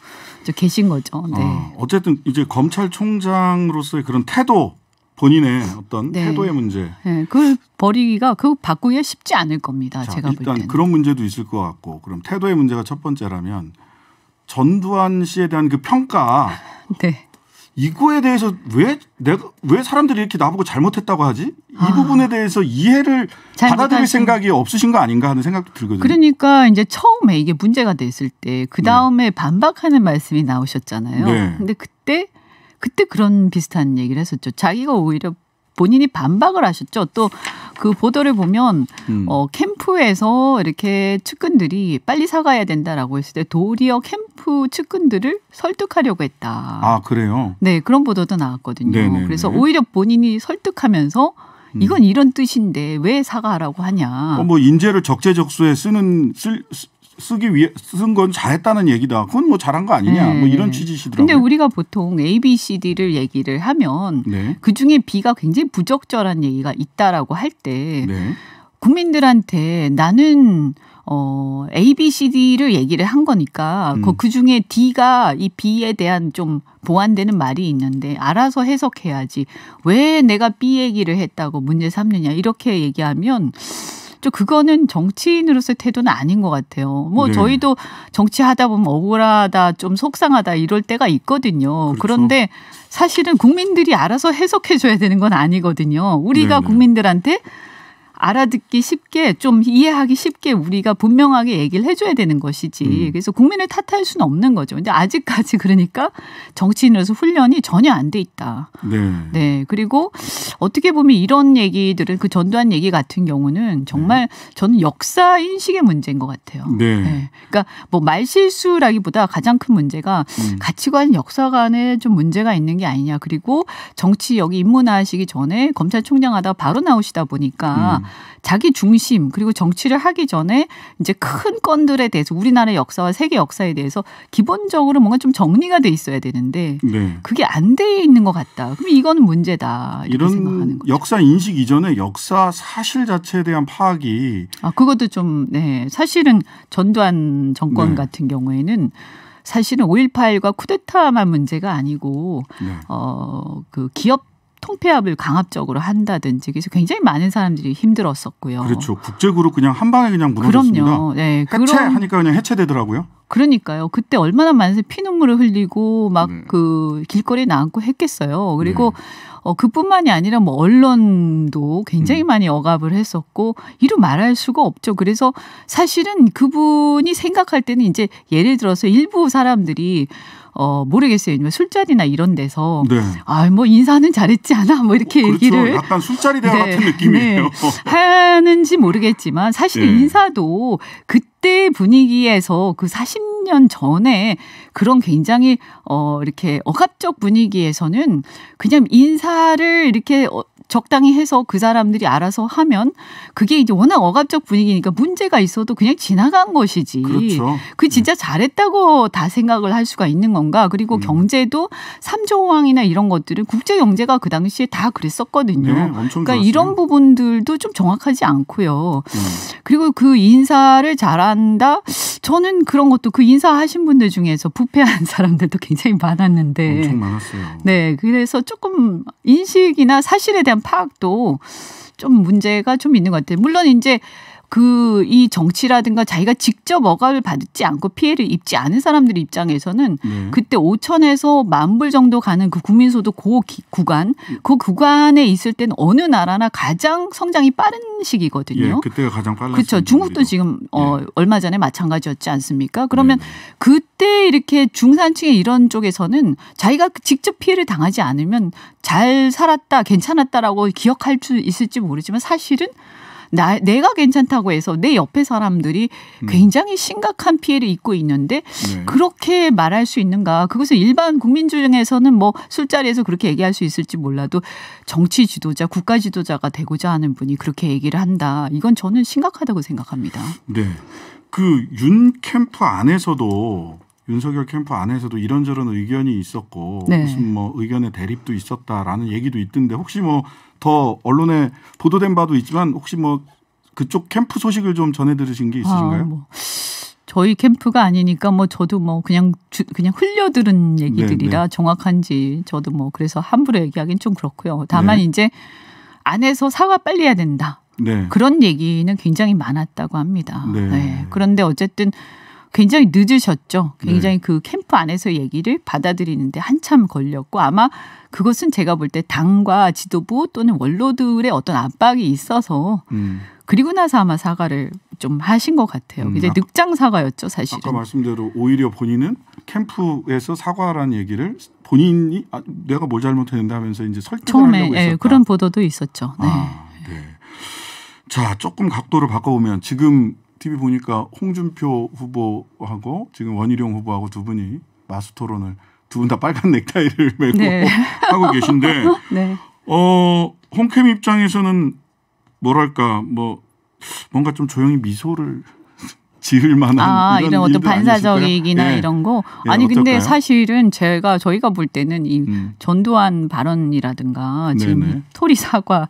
계신 거죠. 네. 어, 어쨌든 이제 검찰총장으로서의 그런 태도 본인의 어떤 네. 태도의 문제. 네. 그 버리기가 그 바꾸기가 쉽지 않을 겁니다. 자, 제가 볼 때는. 일단 그런 문제도 있을 것 같고 그럼 태도의 문제가 첫 번째라면 전두환 씨에 대한 그 평가. 네. 이거에 대해서 왜 내가 왜 사람들이 이렇게 나보고 잘못했다고 하지? 이 아. 부분에 대해서 이해를 받아들일 생각이 없으신 거 아닌가 하는 생각도 들거든요. 그러니까 이제 처음에 이게 문제가 됐을 때그 음. 다음에 네. 반박하는 말씀이 나오셨잖아요. 네. 근데 그때 그때 그런 비슷한 얘기를 했었죠. 자기가 오히려 본인이 반박을 하셨죠. 또 그 보도를 보면 음. 어 캠프에서 이렇게 측근들이 빨리 사과해야 된다라고 했을 때 도리어 캠프 측근들을 설득하려고 했다. 아 그래요? 네 그런 보도도 나왔거든요. 네네네. 그래서 오히려 본인이 설득하면서 음. 이건 이런 뜻인데 왜 사과하라고 하냐. 어, 뭐 인재를 적재적소에 쓰는 쓸, 쓰기 위해 쓴 건 잘했다는 얘기다. 그건 뭐 잘한 거 아니냐. 네. 뭐 이런 음. 취지시더라고요. 근데 우리가 보통 A, B, C, D를 얘기를 하면 네. 그 중에 B가 굉장히 부적절한 얘기가 있다라고 할때 네. 국민들한테 나는 어, A, B, C, D를 얘기를 한 거니까 그 음. 그 중에 D가 이 B에 대한 좀 보완되는 말이 있는데 알아서 해석해야지 왜 내가 B 얘기를 했다고 문제 삼느냐 이렇게 얘기하면 좀 그거는 정치인으로서의 태도는 아닌 것 같아요. 뭐 네. 저희도 정치하다 보면 억울하다, 좀 속상하다 이럴 때가 있거든요. 그렇죠. 그런데 사실은 국민들이 알아서 해석해줘야 되는 건 아니거든요. 우리가 네네. 네. 국민들한테 알아듣기 쉽게 좀 이해하기 쉽게 우리가 분명하게 얘기를 해줘야 되는 것이지. 음. 그래서 국민을 탓할 수는 없는 거죠. 근데 아직까지 그러니까 정치인으로서 훈련이 전혀 안 돼 있다. 네. 네. 그리고 어떻게 보면 이런 얘기들은 그 전두환 얘기 같은 경우는 정말 네. 저는 역사 인식의 문제인 것 같아요. 네. 네. 그러니까 뭐 말실수라기보다 가장 큰 문제가 음. 가치관 역사 관에좀 문제가 있는 게 아니냐. 그리고 정치 여기 입문하시기 전에 검찰총장 하다 바로 나오시다 보니까 음. 자기 중심 그리고 정치를 하기 전에 이제 큰 건들에 대해서 우리나라 역사와 세계 역사에 대해서 기본적으로 뭔가 좀 정리가 돼 있어야 되는데 네. 그게 안 돼 있는 것 같다. 그럼 이건 문제다. 이런 생각하는 거죠. 역사 인식 이전에 역사 사실 자체에 대한 파악이 아 그것도 좀 네. 사실은 전두환 정권 네. 같은 경우에는 사실은 5.18과 쿠데타만 문제가 아니고 네. 어그 기업 통폐합을 강압적으로 한다든지 그래서 굉장히 많은 사람들이 힘들었었고요. 그렇죠. 국제그룹 그냥 한 방에 그냥 무너졌습니다. 그럼요. 네, 해체하니까 그냥 해체되더라고요. 그러니까요. 그때 얼마나 많은 사람이 피눈물을 흘리고 막그 네. 그 길거리에 나앉고 했겠어요. 그리고 네. 어, 그뿐만이 아니라 뭐 언론도 굉장히 음. 많이 억압을 했었고 이루 말할 수가 없죠. 그래서 사실은 그분이 생각할 때는 이제 예를 들어서 일부 사람들이 어 모르겠어요. 술자리나 이런 데서 네. 아뭐 인사는 잘했지 않아 뭐 이렇게 그렇죠. 얘기를 약간 술자리 대화 네. 같은 느낌이에요. 네. 하는지 모르겠지만 사실 네. 인사도 그때 분위기에서 그 40년 전에 그런 굉장히 어 이렇게 억압적 분위기에서는 그냥 인사를 이렇게 어, 적당히 해서 그 사람들이 알아서 하면 그게 이제 워낙 억압적 분위기니까 문제가 있어도 그냥 지나간 것이지. 그렇죠. 그 진짜 잘했다고 다 생각을 할 수가 있는 건가? 그리고 음. 경제도 삼조왕이나 이런 것들은 국제 경제가 그 당시에 다 그랬었거든요. 네, 그러니까 좋았어요. 이런 부분들도 좀 정확하지 않고요. 음. 그리고 그 인사를 잘한다. 저는 그런 것도 그 인사하신 분들 중에서 부패한 사람들도 굉장히 많았는데 엄청 많았어요. 네, 그래서 조금 인식이나 사실에 대한 파악도 좀 문제가 좀 있는 것 같아요. 물론 이제 그이 정치라든가 자기가 직접 억압을 받지 않고 피해를 입지 않은 사람들 입장에서는 네. 그때 5천에서 만불 정도 가는 그 국민소득 고 기, 구간 그 구간에 있을 때는 어느 나라나 가장 성장이 빠른 시기거든요. 예, 그때가 가장 빨랐 그렇죠. 중국도 우리도. 지금 어, 예. 얼마 전에 마찬가지였지 않습니까? 네. 그러면 네 그때 이렇게 중산층의 이런 쪽에서는 자기가 직접 피해를 당하지 않으면 잘 살았다, 괜찮았다라고 기억할 수 있을지 모르지만 사실은 나, 내가 괜찮다고 해서 내 옆에 사람들이 음. 굉장히 심각한 피해를 입고 있는데 네. 그렇게 말할 수 있는가? 그것을 일반 국민 중에서는 뭐 술자리에서 그렇게 얘기할 수 있을지 몰라도 정치 지도자, 국가 지도자가 되고자 하는 분이 그렇게 얘기를 한다. 이건 저는 심각하다고 생각합니다. 네. 그 윤 캠프 안에서도 윤석열 캠프 안에서도 이런저런 의견이 있었고 네. 무슨 뭐 의견의 대립도 있었다라는 얘기도 있던데 혹시 뭐더 언론에 보도된 바도 있지만 혹시 뭐 그쪽 캠프 소식을 좀 전해 들으신 게 있으신가요? 아, 뭐. 저희 캠프가 아니니까 뭐 저도 뭐 그냥 주, 그냥 흘려 들은 네, 얘기들이라 네네. 정확한지 저도 뭐 그래서 함부로 얘기하기는 좀 그렇고요. 다만 네. 이제 안에서 사과 빨리 해야 된다. 네. 그런 얘기는 굉장히 많았다고 합니다. 네. 네. 그런데 어쨌든 굉장히 늦으셨죠. 굉장히 네. 그 캠프 안에서 얘기를 받아들이는데 한참 걸렸고 아마 그것은 제가 볼 때 당과 지도부 또는 원로들의 어떤 압박이 있어서 음. 그리고 나서 아마 사과를 좀 하신 것 같아요. 음, 이제 아. 늑장 사과였죠, 사실은. 아까 말씀대로 오히려 본인은 캠프에서 사과라는 얘기를 본인이 아, 내가 뭘 잘못했는데 하면서 이제 설득을 처음에, 하려고 예, 했었다. 예, 그런 보도도 있었죠. 네. 아, 네. 자, 조금 각도를 바꿔보면 지금 TV 보니까 홍준표 후보하고 지금 원희룡 후보하고 두 분이 마스 토론을 두 분 다 빨간 넥타이를 메고 네. 하고 계신데 네. 어 홍캠 입장에서는 뭐랄까 뭐 뭔가 좀 조용히 미소를 지을 만한 아, 이런, 이런 어떤 반사적이기나 예. 이런 거 예, 아니 예, 근데 사실은 제가 저희가 볼 때는 이 음. 전두환 발언이라든가 지금 네네. 토리 사과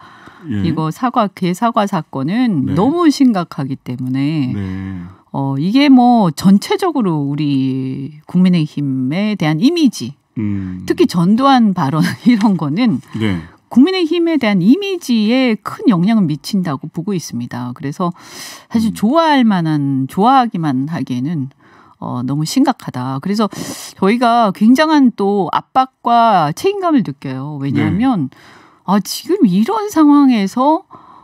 예. 이거 사과 개 사과 사건은 네. 너무 심각하기 때문에 네. 어 이게 뭐 전체적으로 우리 국민의힘에 대한 이미지 음. 특히 전두환 발언 이런 거는 네. 국민의힘에 대한 이미지에 큰 영향을 미친다고 보고 있습니다. 그래서 사실 음. 좋아할 만한 좋아하기만 하기에는 어, 너무 심각하다. 그래서 저희가 굉장한 또 압박과 책임감을 느껴요. 왜냐하면 네. 아 지금 이런 상황에서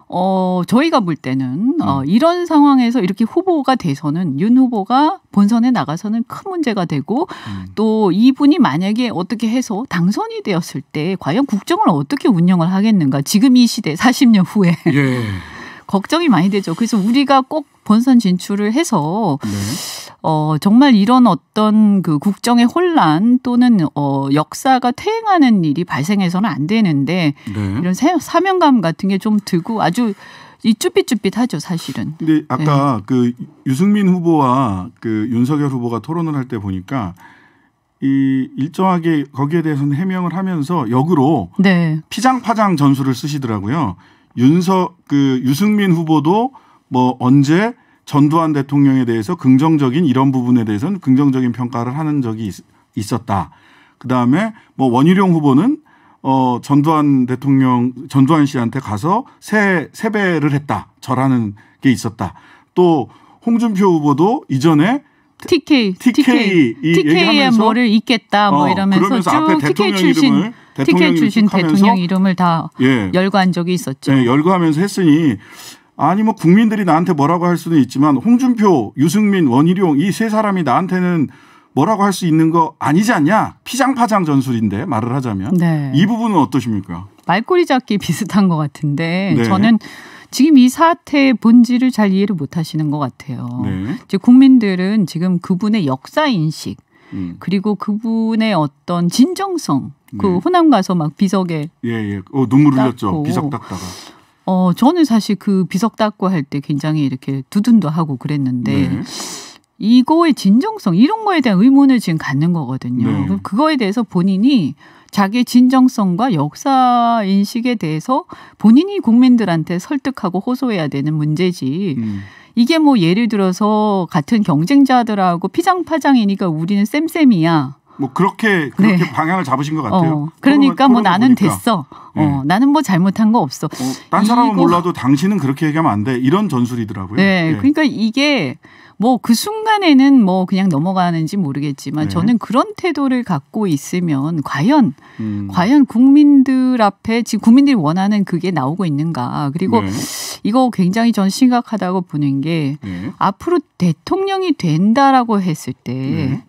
어, 저희가 볼 때는 음. 어, 이런 상황에서 이렇게 후보가 돼서는 윤 후보가 본선에 나가서는 큰 문제가 되고 음. 또 이분이 만약에 어떻게 해서 당선이 되었을 때 과연 국정을 어떻게 운영을 하겠는가 지금 이 시대 40년 후에. 예. 걱정이 많이 되죠. 그래서 우리가 꼭 본선 진출을 해서 네. 어 정말 이런 어떤 그 국정의 혼란 또는 어 역사가 퇴행하는 일이 발생해서는 안 되는데 네. 이런 사명감 같은 게 좀 들고 아주 이 쭈삣쭈삣하죠 사실은. 근데 아까 네. 그 유승민 후보와 그 윤석열 후보가 토론을 할 때 보니까 이 일정하게 거기에 대해서는 해명을 하면서 역으로 네. 피장파장 전술을 쓰시더라고요. 윤석 그 유승민 후보도 뭐 언제 전두환 대통령에 대해서 긍정적인 이런 부분에 대해서는 긍정적인 평가를 하는 적이 있, 었다 그다음에 뭐 원희룡 후보는 어 전두환 대통령 전두환 씨한테 가서 세 세배를 했다. 절하는 게 있었다. 또 홍준표 후보도 이전에 TK TK, TK, TK 이 t 뭐를 잊겠다 뭐 어, 이러면서 그러면서 쭉 앞에 대통령 TK 출신 이름을 대통령 티켓 주신 대통령 이름을 다 예. 열거한 적이 있었죠. 예, 열거하면서 했으니 아니 뭐 국민들이 나한테 뭐라고 할 수는 있지만 홍준표, 유승민, 원희룡 이 세 사람이 나한테는 뭐라고 할 수 있는 거 아니지 않냐 피장파장 전술인데 말을 하자면 네. 이 부분은 어떠십니까? 말꼬리 잡기 비슷한 것 같은데 네. 저는 지금 이 사태의 본질을 잘 이해를 못하시는 것 같아요. 네. 이제 국민들은 지금 그분의 역사 인식 음. 그리고 그분의 어떤 진정성 그 네. 호남 가서 막 비석에 예예 예. 어, 눈물 흘렸죠 비석 닦다가 어 저는 사실 그 비석 닦고 할 때 굉장히 이렇게 두둔도 하고 그랬는데 네. 이거의 진정성 이런 거에 대한 의문을 지금 갖는 거거든요 네. 그 그거에 대해서 본인이 자기의 진정성과 역사 인식에 대해서 본인이 국민들한테 설득하고 호소해야 되는 문제지. 음. 이게 뭐 예를 들어서 같은 경쟁자들하고 피장파장이니까 우리는 쌤쌤이야. 뭐 그렇게 그렇게 네. 방향을 잡으신 것 같아요. 어, 그러니까 뭐 나는 보니까. 됐어. 네. 어, 나는 뭐 잘못한 거 없어. 어, 딴 사람은 이거... 몰라도 당신은 그렇게 얘기하면 안 돼. 이런 전술이더라고요. 네. 네. 그러니까 이게 뭐 그 순간에는 뭐 그냥 넘어가는지 모르겠지만 네. 저는 그런 태도를 갖고 있으면 과연 음. 과연 국민들 앞에 지금 국민들이 원하는 그게 나오고 있는가. 그리고 네. 이거 굉장히 전 심각하다고 보는 게 네. 앞으로 대통령이 된다라고 했을 때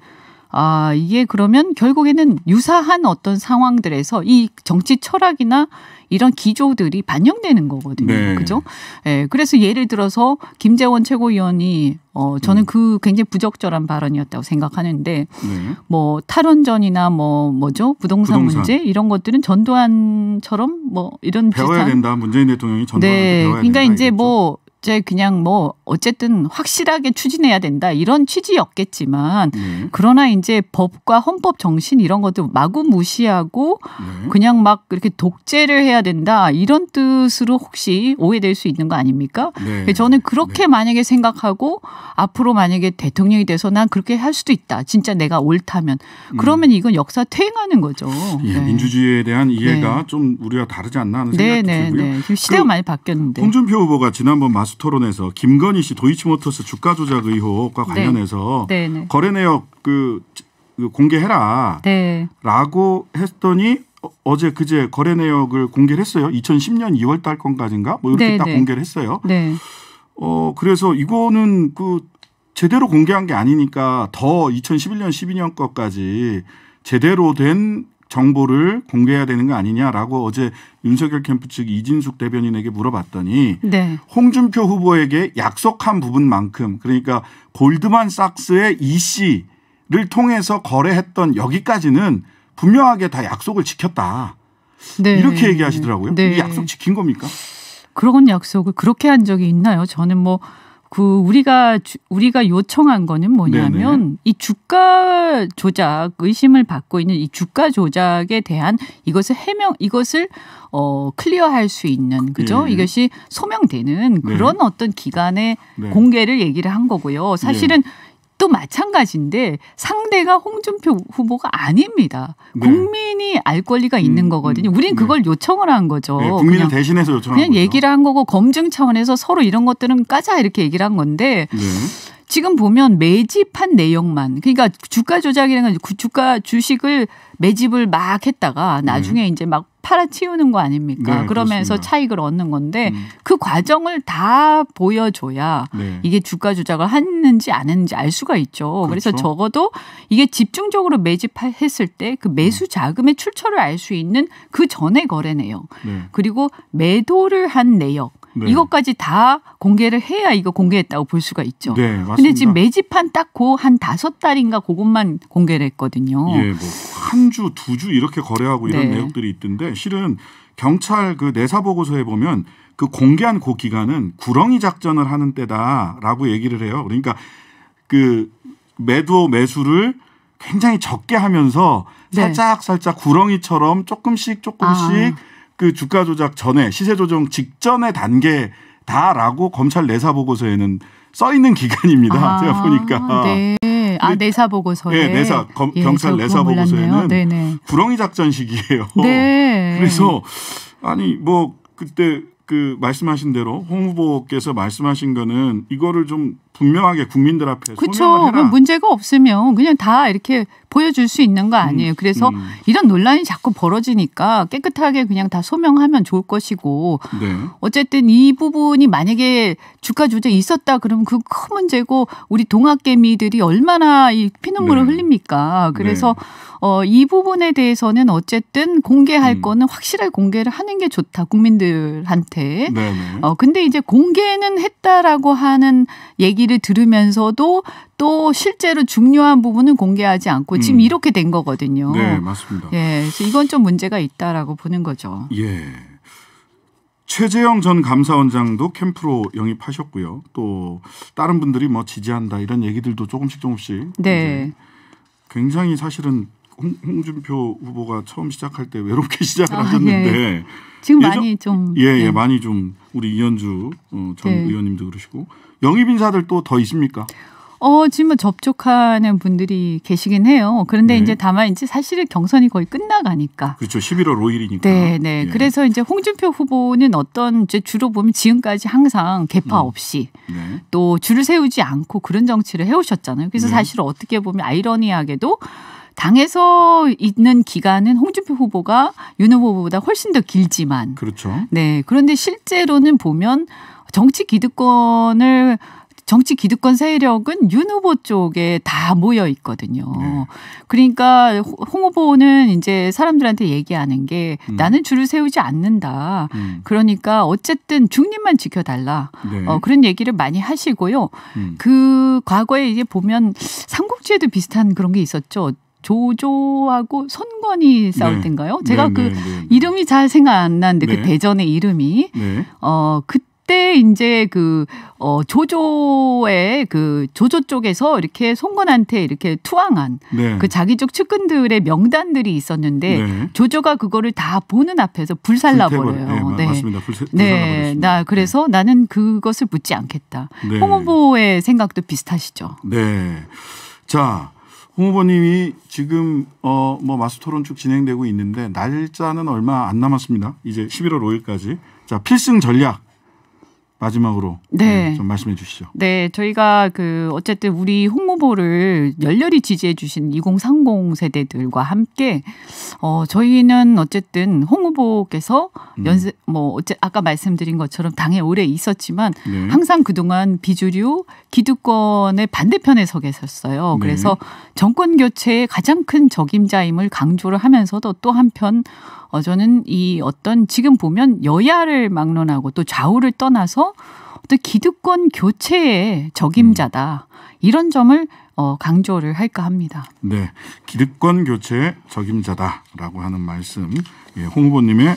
아, 이게 그러면 결국에는 유사한 어떤 상황들에서 이 정치 철학이나 이런 기조들이 반영되는 거거든요. 네. 그죠? 예, 그래서 예를 들어서 김재원 최고위원이 어, 저는 음. 그 굉장히 부적절한 발언이었다고 생각하는데 네. 뭐 탈원전이나 뭐 뭐죠? 부동산, 부동산, 문제 이런 것들은 전두환처럼 뭐 이런 배워야 비슷한 된다. 문재인 대통령이 전두환한테 네. 배워야 그러니까 된다. 이제 뭐 이제 그냥 뭐 어쨌든 확실하게 추진해야 된다 이런 취지였겠지만 네. 그러나 이제 법과 헌법 정신 이런 것들 마구 무시하고 네. 그냥 막 이렇게 독재를 해야 된다 이런 뜻으로 혹시 오해될 수 있는 거 아닙니까? 네. 저는 그렇게 네. 만약에 생각하고 앞으로 만약에 대통령이 돼서 난 그렇게 할 수도 있다. 진짜 내가 옳다면 음. 그러면 이건 역사 퇴행하는 거죠. 예, 네. 민주주의에 대한 이해가 네. 좀 우리가 다르지 않나 하는 생각이 들고요. 시대가 많이 바뀌었는데. 홍준표 후보가 지난번 말 다수 토론에서 김건희 씨 도이치모터스 주가 조작 의혹과 네. 관련해서 네, 네. 거래 내역 그, 그 공개해라. 네. 라고 했더니 어, 어제 그제 거래 내역을 공개를 했어요. 2010년 2월 달 건가인가? 뭐 이렇게 딱 공개를 했어요. 어 그래서 이거는 그 제대로 공개한 게 아니니까 더 2011년 12년 것까지 제대로 된 정보를 공개해야 되는 거 아니냐라고 어제 윤석열 캠프 측 이진숙 대변인에게 물어봤더니 네. 홍준표 후보에게 약속한 부분만큼 그러니까 골드만삭스의 이 씨를 통해서 거래했던 여기까지는 분명하게 다 약속을 지켰다. 네. 이렇게 얘기하시더라고요. 네. 이 약속 지킨 겁니까? 그런 약속을 그렇게 한 적이 있나요? 저는 뭐그 우리가 주, 우리가 요청한 거는 뭐냐면 네네. 이 주가 조작 의심을 받고 있는 이 주가 조작에 대한 이것을 해명 이것을 어 클리어할 수 있는 그죠? 네. 이것이 소명되는 네. 그런 네. 어떤 기간의 네. 공개를 얘기를 한 거고요. 사실은 예. 또 마찬가지인데 상대가 홍준표 후보가 아닙니다. 네. 국민이 알 권리가 음, 있는 거거든요. 음, 우린 네. 그걸 네. 요청을 한 거죠. 네, 국민을 그냥, 대신해서 요청한 그냥 거죠. 얘기를 한 거고 검증 차원에서 서로 이런 것들은 까자 이렇게 얘기를 한 건데 네. 지금 보면 매집한 내용만 그러니까 주가 조작이라는 건 주가 주식을 매집을 막 했다가 나중에 음. 이제 막 팔아치우는 거 아닙니까? 네, 그러면서 그렇습니다. 차익을 얻는 건데 음. 그 과정을 다 보여줘야 네. 이게 주가 조작을 했는지 안 했는지 알 수가 있죠. 그렇죠. 그래서 적어도 이게 집중적으로 매집했을 때그 음. 매수 자금의 출처를 알 수 있는 그 전의 거래네요. 네. 그리고 매도를 한 내역 네. 이것까지 다 공개를 해야 이거 공개했다고 볼 수가 있죠. 네, 맞습니다. 근데 지금 매집한 딱 고한 다섯 달인가 그것만 공개를 했거든요. 예, 뭐한 주, 두 주 이렇게 거래하고 이런 네. 내용들이 있던데 실은 경찰 그 내사 보고서에 보면 그 공개한 고그 기간은 구렁이 작전을 하는 때다라고 얘기를 해요. 그러니까 그 매도 매수를 굉장히 적게 하면서 네. 살짝 살짝 구렁이처럼 조금씩 조금씩 아. 그 주가 조작 전에 시세 조정 직전의 단계 다라고 검찰 내사 보고서에는 써 있는 기간입니다. 아, 제가 보니까. 네. 아 내사 보고서에 네, 내사 검, 예, 경찰 내사 보고서에는 불렁이 작전 시기예요. 네. 그래서 아니 뭐 그때 그 말씀하신 대로 홍 후보께서 말씀하신 거는 이거를 좀 분명하게 국민들 앞에 그쵸. 문제가 없으면 그냥 다 이렇게 보여줄 수 있는 거 아니에요. 음, 그래서 음. 이런 논란이 자꾸 벌어지니까 깨끗하게 그냥 다 소명하면 좋을 것이고 네. 어쨌든 이 부분이 만약에 주가 조정 있었다 그러면 그 큰 문제고 우리 동학개미들이 얼마나 이 피눈물을 네. 흘립니까. 그래서 네. 어, 이 부분에 대해서는 어쨌든 공개할 음. 거는 확실하게 공개를 하는 게 좋다 국민들한테. 네어 근데 이제 공개는 했다라고 하는 얘기를 들으면서도 또 실제로 중요한 부분은 공개하지 않고 지금 음. 이렇게 된 거거든요. 네, 맞습니다. 예, 그래서 이건 좀 문제가 있다라고 보는 거죠. 예. 최재형 전 감사원장도 캠프로 영입하셨고요. 또 다른 분들이 뭐 지지한다 이런 얘기들도 조금씩 조금씩 네. 굉장히 사실은 홍, 준표 후보가 처음 시작할 때 외롭게 시작을 아, 하셨는데 예. 지금 예전, 많이 좀 예예 예. 예 네. 많이 좀 우리 이현주 어, 전 네. 의원님도 그러시고 영입 인사들 또 더 있습니까? 어, 지금 접촉하는 분들이 계시긴 해요. 그런데 네. 이제 다만 이제 사실은 경선이 거의 끝나가니까. 그렇죠. 11월 5일이니까. 네, 네. 예. 그래서 이제 홍준표 후보는 어떤 이제 주로 보면 지금까지 항상 개파 음. 없이 네. 또 줄을 세우지 않고 그런 정치를 해오셨잖아요. 그래서 네. 사실 어떻게 보면 아이러니하게도 당에서 있는 기간은 홍준표 후보가 윤 후보보다 훨씬 더 길지만. 그렇죠. 네. 그런데 실제로는 보면 정치 기득권을 정치 기득권 세력은 윤 후보 쪽에 다 모여 있거든요. 네. 그러니까 홍 후보는 이제 사람들한테 얘기하는 게 음. 나는 줄을 세우지 않는다. 음. 그러니까 어쨌든 중립만 지켜달라. 네. 어, 그런 얘기를 많이 하시고요. 음. 그 과거에 이제 보면 삼국지에도 비슷한 그런 게 있었죠. 조조하고 손권이 싸울 네. 때인가요? 제가 네, 그 네, 네, 네, 이름이 잘 생각 안 나는데 그 네. 대전의 이름이 어그 그때 이제 그, 어, 조조의 그 조조 쪽에서 이렇게 송건한테 이렇게 투항한 네. 그 자기 쪽 측근들의 명단들이 있었는데 네. 조조가 그거를 다 보는 앞에서 불살라버려요. 네, 네, 맞습니다. 불세, 네. 나 네. 그래서 나는 그것을 묻지 않겠다. 네. 홍 후보의 생각도 비슷하시죠. 네. 자. 홍 후보님이 지금 어뭐 마스 토론 쭉 진행되고 있는데 날짜는 얼마 안 남았습니다. 이제 11월 5일까지. 자, 필승 전략 마지막으로 네. 네. 좀 말씀해 주시죠. 네, 저희가 그 어쨌든 우리 홍 후보를 열렬히 지지해 주신 2030 세대들과 함께 어 저희는 어쨌든 홍 후보께서 음. 연세 뭐 어째 아까 말씀드린 것처럼 당에 오래 있었지만 네. 항상 그동안 비주류 기득권의 반대편에 서 계셨어요. 네. 그래서 정권 교체의 가장 큰 적임자임을 강조를 하면서도 또 한편 어, 저는 이 어떤 지금 보면 여야를 막론하고 또 좌우를 떠나서 어떤 기득권 교체의 적임자다. 음. 이런 점을 어, 강조를 할까 합니다. 네. 기득권 교체의 적임자다라고 하는 말씀. 예, 홍 후보님의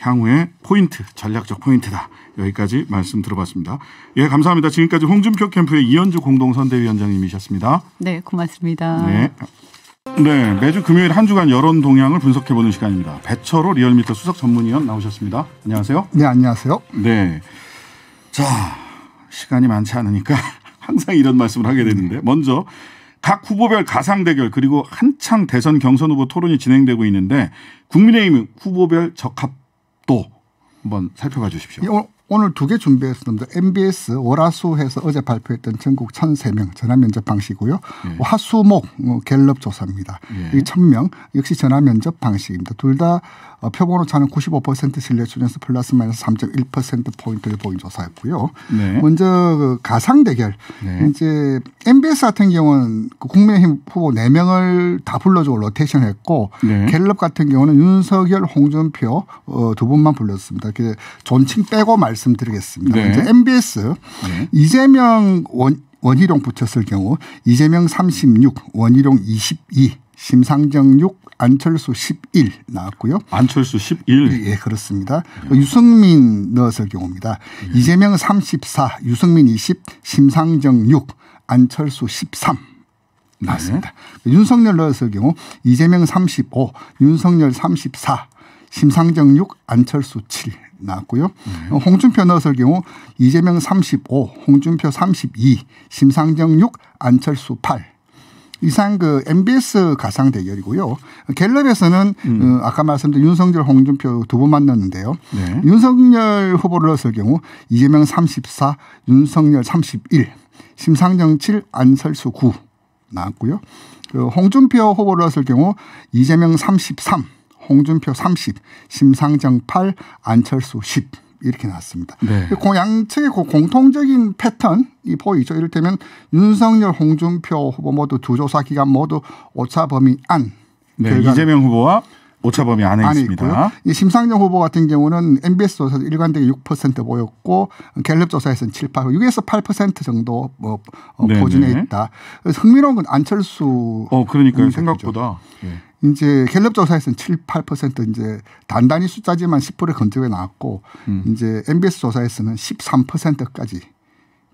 향후의 포인트, 전략적 포인트다. 여기까지 말씀 들어봤습니다. 예, 감사합니다. 지금까지 홍준표 캠프의 이현주 공동선대위원장님이셨습니다. 네, 고맙습니다. 네. 네, 매주 금요일 한 주간 여론 동향을 분석해보는 시간입니다. 배철호 리얼미터 수석 전문위원 나오셨습니다. 안녕하세요. 네, 안녕하세요. 네. 자, 시간이 많지 않으니까 항상 이런 말씀을 하게 되는데 먼저 각 후보별 가상 대결 그리고 한창 대선 경선 후보 토론이 진행되고 있는데 국민의힘 후보별 적합도 한번 살펴봐 주십시오. 어, 오늘 두 개 준비했습니다. MBS 월화수 에서 어제 발표했던 전국 1003명 전화면접 방식이고요. 예. 화수목 뭐, 갤럽 조사입니다. 예. 이 1000명 역시 전화면접 방식입니다. 둘다 표본 오차는 95% 신뢰 수준에서 플러스 마이너스 3.1% 포인트를 보인 조사였고요. 네. 먼저 그 가상 대결 네. 이제 MBS 같은 경우는 그 국민의힘 후보 4 명을 다 불러주고 로테이션 했고 네. 갤럽 같은 경우는 윤석열, 홍준표 어, 두 분만 불렀습니다. 그 존칭 빼고 말씀드리겠습니다. 네. 이제 MBS 네. 이재명 원 원희룡 붙였을 경우 이재명 36, 원희룡 22, 심상정육 안철수 11 나왔고요. 안철수 11. 예, 예, 그렇습니다. 예. 유승민 넣었을 경우입니다. 예. 이재명 34, 유승민 20, 심상정 6, 안철수 13. 맞습니다. 네. 윤석열 넣었을 경우 이재명 35, 윤석열 34, 심상정 6, 안철수 7 나왔고요. 네. 홍준표 넣었을 경우 이재명 35, 홍준표 32, 심상정 6, 안철수 8. 이상 그 MBS 가상 대결이고요. 갤럽에서는 음. 어, 아까 말씀드린 윤석열, 홍준표 두 분 만났는데요. 네. 윤석열 후보를 넣었을 경우 이재명 34, 윤석열 31, 심상정 7, 안철수 9 나왔고요. 그 홍준표 후보를 넣었을 경우 이재명 33, 홍준표 30, 심상정 8, 안철수 10. 이렇게 나왔습니다. 네. 고양 측의 그 공통적인 패턴이 보이죠. 이를테면 윤석열, 홍준표 후보 모두 두 조사 기간 모두 오차 범위 안. 네, 이재명 후보와 오차 범위 안에, 있습니다. 고요이 심상정 후보 같은 경우는 MBS 조사에서 일관되게 6% 보였고 갤럽 조사에서는 7, 8, 6에서 8% 정도 뭐 포진해 어, 네, 네. 있다. 흥미로운 건 안철수. 어, 그러니까 생각보다. 네. 이제 갤럽 조사에서는 7, 8% 이제 단단히 숫자지만 10%의 건조에 나왔고 음. 이제 MBS 조사에서는 13%까지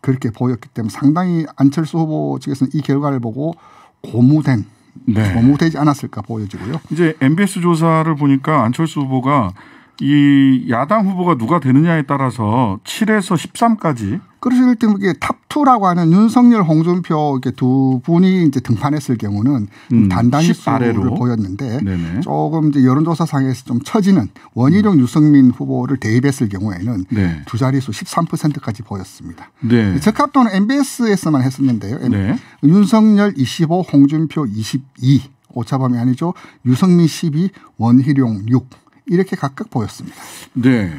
그렇게 보였기 때문에 상당히 안철수 후보 측에서는 이 결과를 보고 고무된 네. 고무되지 않았을까 보여지고요. 이제 MBS 조사를 보니까 안철수 후보가 이 야당 후보가 누가 되느냐에 따라서 7에서 13까지 그러실 때 이게 탑투라고 하는 윤석열, 홍준표 이렇게 두 분이 이제 등판했을 경우는 음, 단단히 수를 보였는데 네네. 조금 이제 여론조사상에서 좀 처지는 원희룡, 음. 유승민 후보를 대입했을 경우에는 네. 두 자릿수 13%까지 보였습니다. 네. 적합도는 MBS에서만 했었는데요. 네. 윤석열 25, 홍준표 22. 오차범위 아니죠. 유승민 12, 원희룡 6. 이렇게 각각 보였습니다. 네.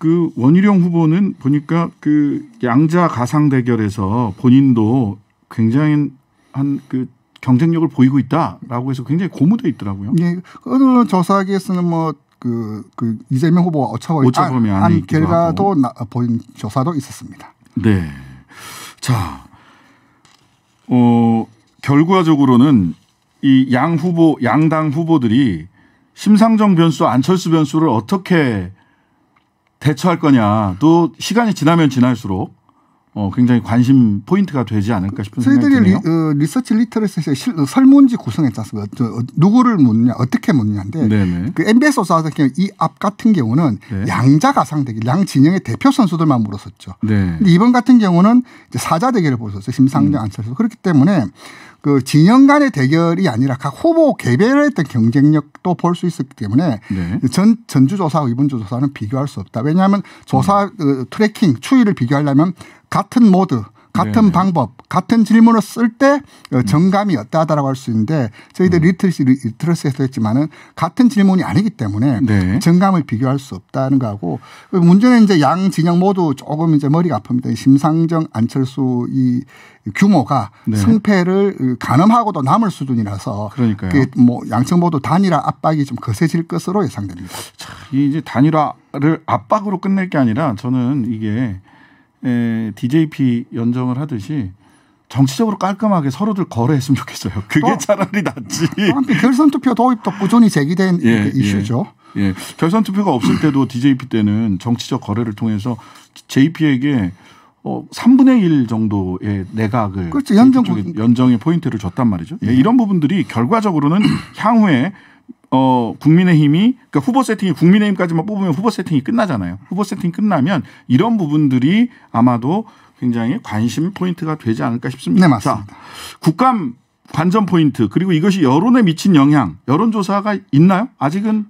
그 원희룡 후보는 보니까 그 양자 가상 대결에서 본인도 굉장히 한 그 경쟁력을 보이고 있다라고 해서 굉장히 고무돼 있더라고요. 예. 어느 조사기에서는 뭐 그, 그 이재명 후보가 차범위차범위 안, 안 결과도 나, 보 조사도 있었습니다. 네. 자, 어, 결과적으로는 이 양 후보, 양당 후보들이 심상정 변수, 안철수 변수를 어떻게 대처할 거냐 또 시간이 지나면 지날수록 어, 굉장히 관심 포인트가 되지 않을까 싶은 생각이 드네요. 저희들이 리, 어, 서치 리터레스에 어, 설문지 구성했지 않습니까? 어, 누구를 묻냐 어떻게 묻냐인데 네네. 그 MBS 조사 같은 이앞 같은 경우는 네. 양자 가상 대결 양 진영의 대표 선수들만 물었었죠. 네. 근데 이번 같은 경우는 사자 대결을 보셨어요. 심상정 음. 안철수. 그렇기 때문에 그 진영 간의 대결이 아니라 각 후보 개별의 어떤 경쟁력도 볼 수 있었기 때문에 네. 전 전주조사와 이번주조사는 비교할 수 없다. 왜냐하면 조사 음. 그, 트래킹 추이를 비교하려면 같은 모드 같은 네. 방법, 같은 질문을 쓸때 어, 음. 정감이 였다라고 할 수 있는데 저희들 음. 리트러시 리트러시에서 했지만은 같은 질문이 아니기 때문에 네. 정감을 비교할 수 없다는 거하고 그 문제는 이제 양 진영 모두 조금 이제 머리가 아픕니다. 심상정 안철수 이 규모가 네. 승패를 어, 가늠하고도 남을 수준이라서 그러니까요. 뭐 양측 모두 단일화 압박이 좀 거세질 것으로 예상됩니다. 자, 이제 단일화를 압박으로 끝낼 게 아니라 저는 이게 DJP 예, 연정을 하듯이 정치적으로 깔끔하게 서로들 거래했으면 좋겠어요. 그게 어. 차라리 낫지. 한편 아, 결선 투표 도입도 꾸준히 제기된 예, 그 예. 이슈죠. 예, 예. 결선 투표가 없을 때도 DJP 때는 정치적 거래를 통해서 JP에게 어 3분의 1 정도의 내각을 그렇죠. 연정 그 연정의 포인트를 줬단 말이죠. 예, 예. 이런 부분들이 결과적으로는 향후에 어, 국민의힘이, 그러니까 후보 세팅이 국민의힘까지만 뽑으면 후보 세팅이 끝나잖아요. 후보 세팅 이 끝나면 이런 부분들이 아마도 굉장히 관심 포인트가 되지 않을까 싶습니다. 네, 맞습니다. 자, 국감 관전 포인트, 그리고 이것이 여론에 미친 영향, 여론조사가 있나요? 아직은?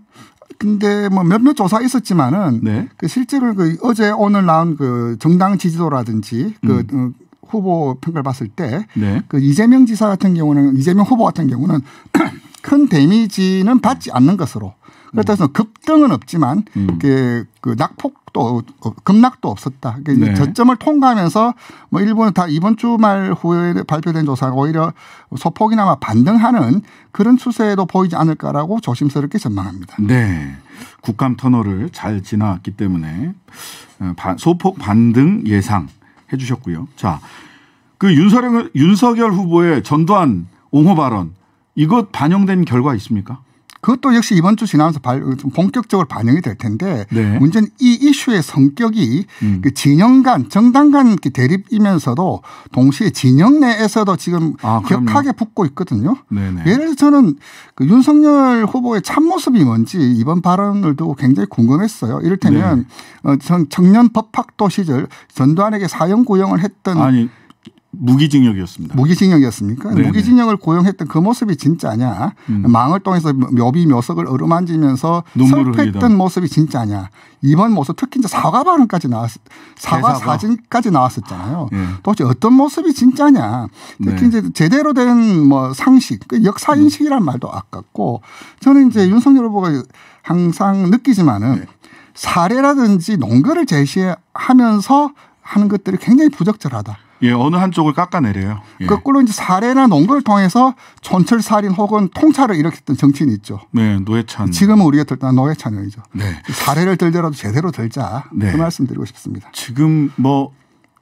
근데 뭐 몇몇 조사 있었지만은 네. 그 실제로 그 어제 오늘 나온 그 정당 지지도라든지 그 음. 어, 후보 평가를 봤을 때그 네. 그 이재명 지사 같은 경우는 이재명 후보 같은 경우는 큰 데미지는 받지 않는 것으로 그렇다해서 음. 급등은 없지만 음. 그, 그 낙폭도 어, 급락도 없었다. 그러니까 네. 저점을 통과하면서 뭐 일본은 다 이번 주말 후에 발표된 조사가 오히려 소폭이나마 반등하는 그런 추세도 보이지 않을까라고 조심스럽게 전망합니다. 네. 국감 터널을 잘 지나왔기 때문에 어, 소폭 반등 예상 해 주셨고요. 자, 그 윤석열, 윤석열 후보의 전두환 옹호 발언 이것 반영된 결과 있습니까? 그것도 역시 이번 주 지나면서 본격적으로 반영이 될 텐데 네. 문제는 이 이슈의 성격이 음. 그 진영 간 정당 간 대립이면서도 동시에 진영 내에서도 지금 아, 격하게 붙고 있거든요. 네네. 네. 예를 들어 저는 그 윤석열 후보의 참모습이 뭔지 이번 발언을 두고 굉장히 궁금했어요. 이를테면 네. 어, 청년 법학도 시절 전두환에게 사형 구형을 했던 아니. 무기징역이었습니다. 무기징역이었습니까? 네네. 무기징역을 고용했던 그 모습이 진짜냐? 음. 망을 통해서 묘비 묘석을 어루만지면서 슬퍼했던 모습이 진짜냐? 이번 모습 특히 이제 사과 발언까지 나왔 사과 대사과. 사진까지 나왔었잖아요. 네. 도대체 어떤 모습이 진짜냐? 특히 네. 이제 제대로 된 뭐 상식, 그 역사 인식이란 말도 아깝고 저는 이제 음. 윤석열 후보가 항상 느끼지만은 네. 사례라든지 논거를 제시하면서 하는 것들이 굉장히 부적절하다. 예, 어느 한쪽을 깎아내려요. 예. 거꾸로 그러니까 이제 사례나 농구를 통해서 전철 살인 혹은 통찰을 일으켰던 정치인이 있죠. 네, 노회찬. 지금은 우리가 들다 노회찬 이죠 네. 사례를 들더라도 제대로 들자. 네. 그 말씀 드리고 싶습니다. 지금 뭐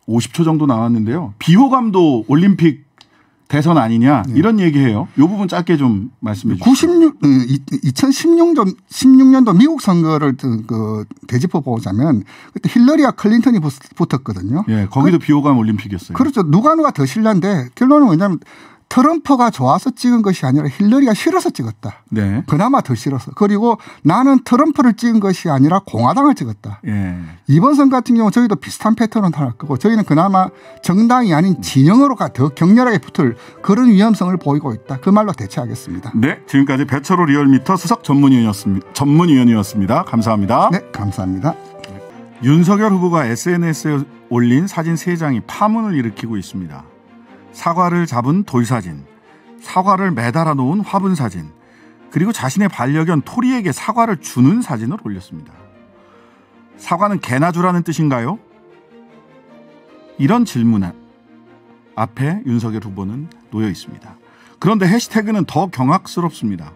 50초 정도 나왔는데요. 비호감도 올림픽 대선 아니냐 네. 이런 얘기해요. 이 부분 짧게 좀 말씀해 주시죠. 96, 2016년 16년도 미국 선거를 그, 그 되짚어 보자면 그때 힐러리와 클린턴이 붙었거든요. 예, 거기도 그, 비호감 올림픽이었어요. 그렇죠. 누가 누가 더 신뢰인데 결론은 뭐냐면 트럼프가 좋아서 찍은 것이 아니라 힐러리가 싫어서 찍었다. 네. 그나마 더 싫어서. 그리고 나는 트럼프를 찍은 것이 아니라 공화당을 찍었다. 예. 이번 선 같은 경우 저희도 비슷한 패턴은 할 거고 저희는 그나마 정당이 아닌 진영으로가 더 격렬하게 붙을 그런 위험성을 보이고 있다. 그 말로 대체하겠습니다. 네. 지금까지 배철호 리얼미터 수석 전문위원이었습니다. 전문위원이었습니다. 감사합니다. 네. 감사합니다. 윤석열 후보가 SNS에 올린 사진 세장이 파문을 일으키고 있습니다. 사과를 잡은 돌사진, 사과를 매달아 놓은 화분 사진, 그리고 자신의 반려견 토리에게 사과를 주는 사진을 올렸습니다. 사과는 개나 주라는 뜻인가요? 이런 질문 앞에 윤석열 후보는 놓여 있습니다. 그런데 해시태그는 더 경악스럽습니다.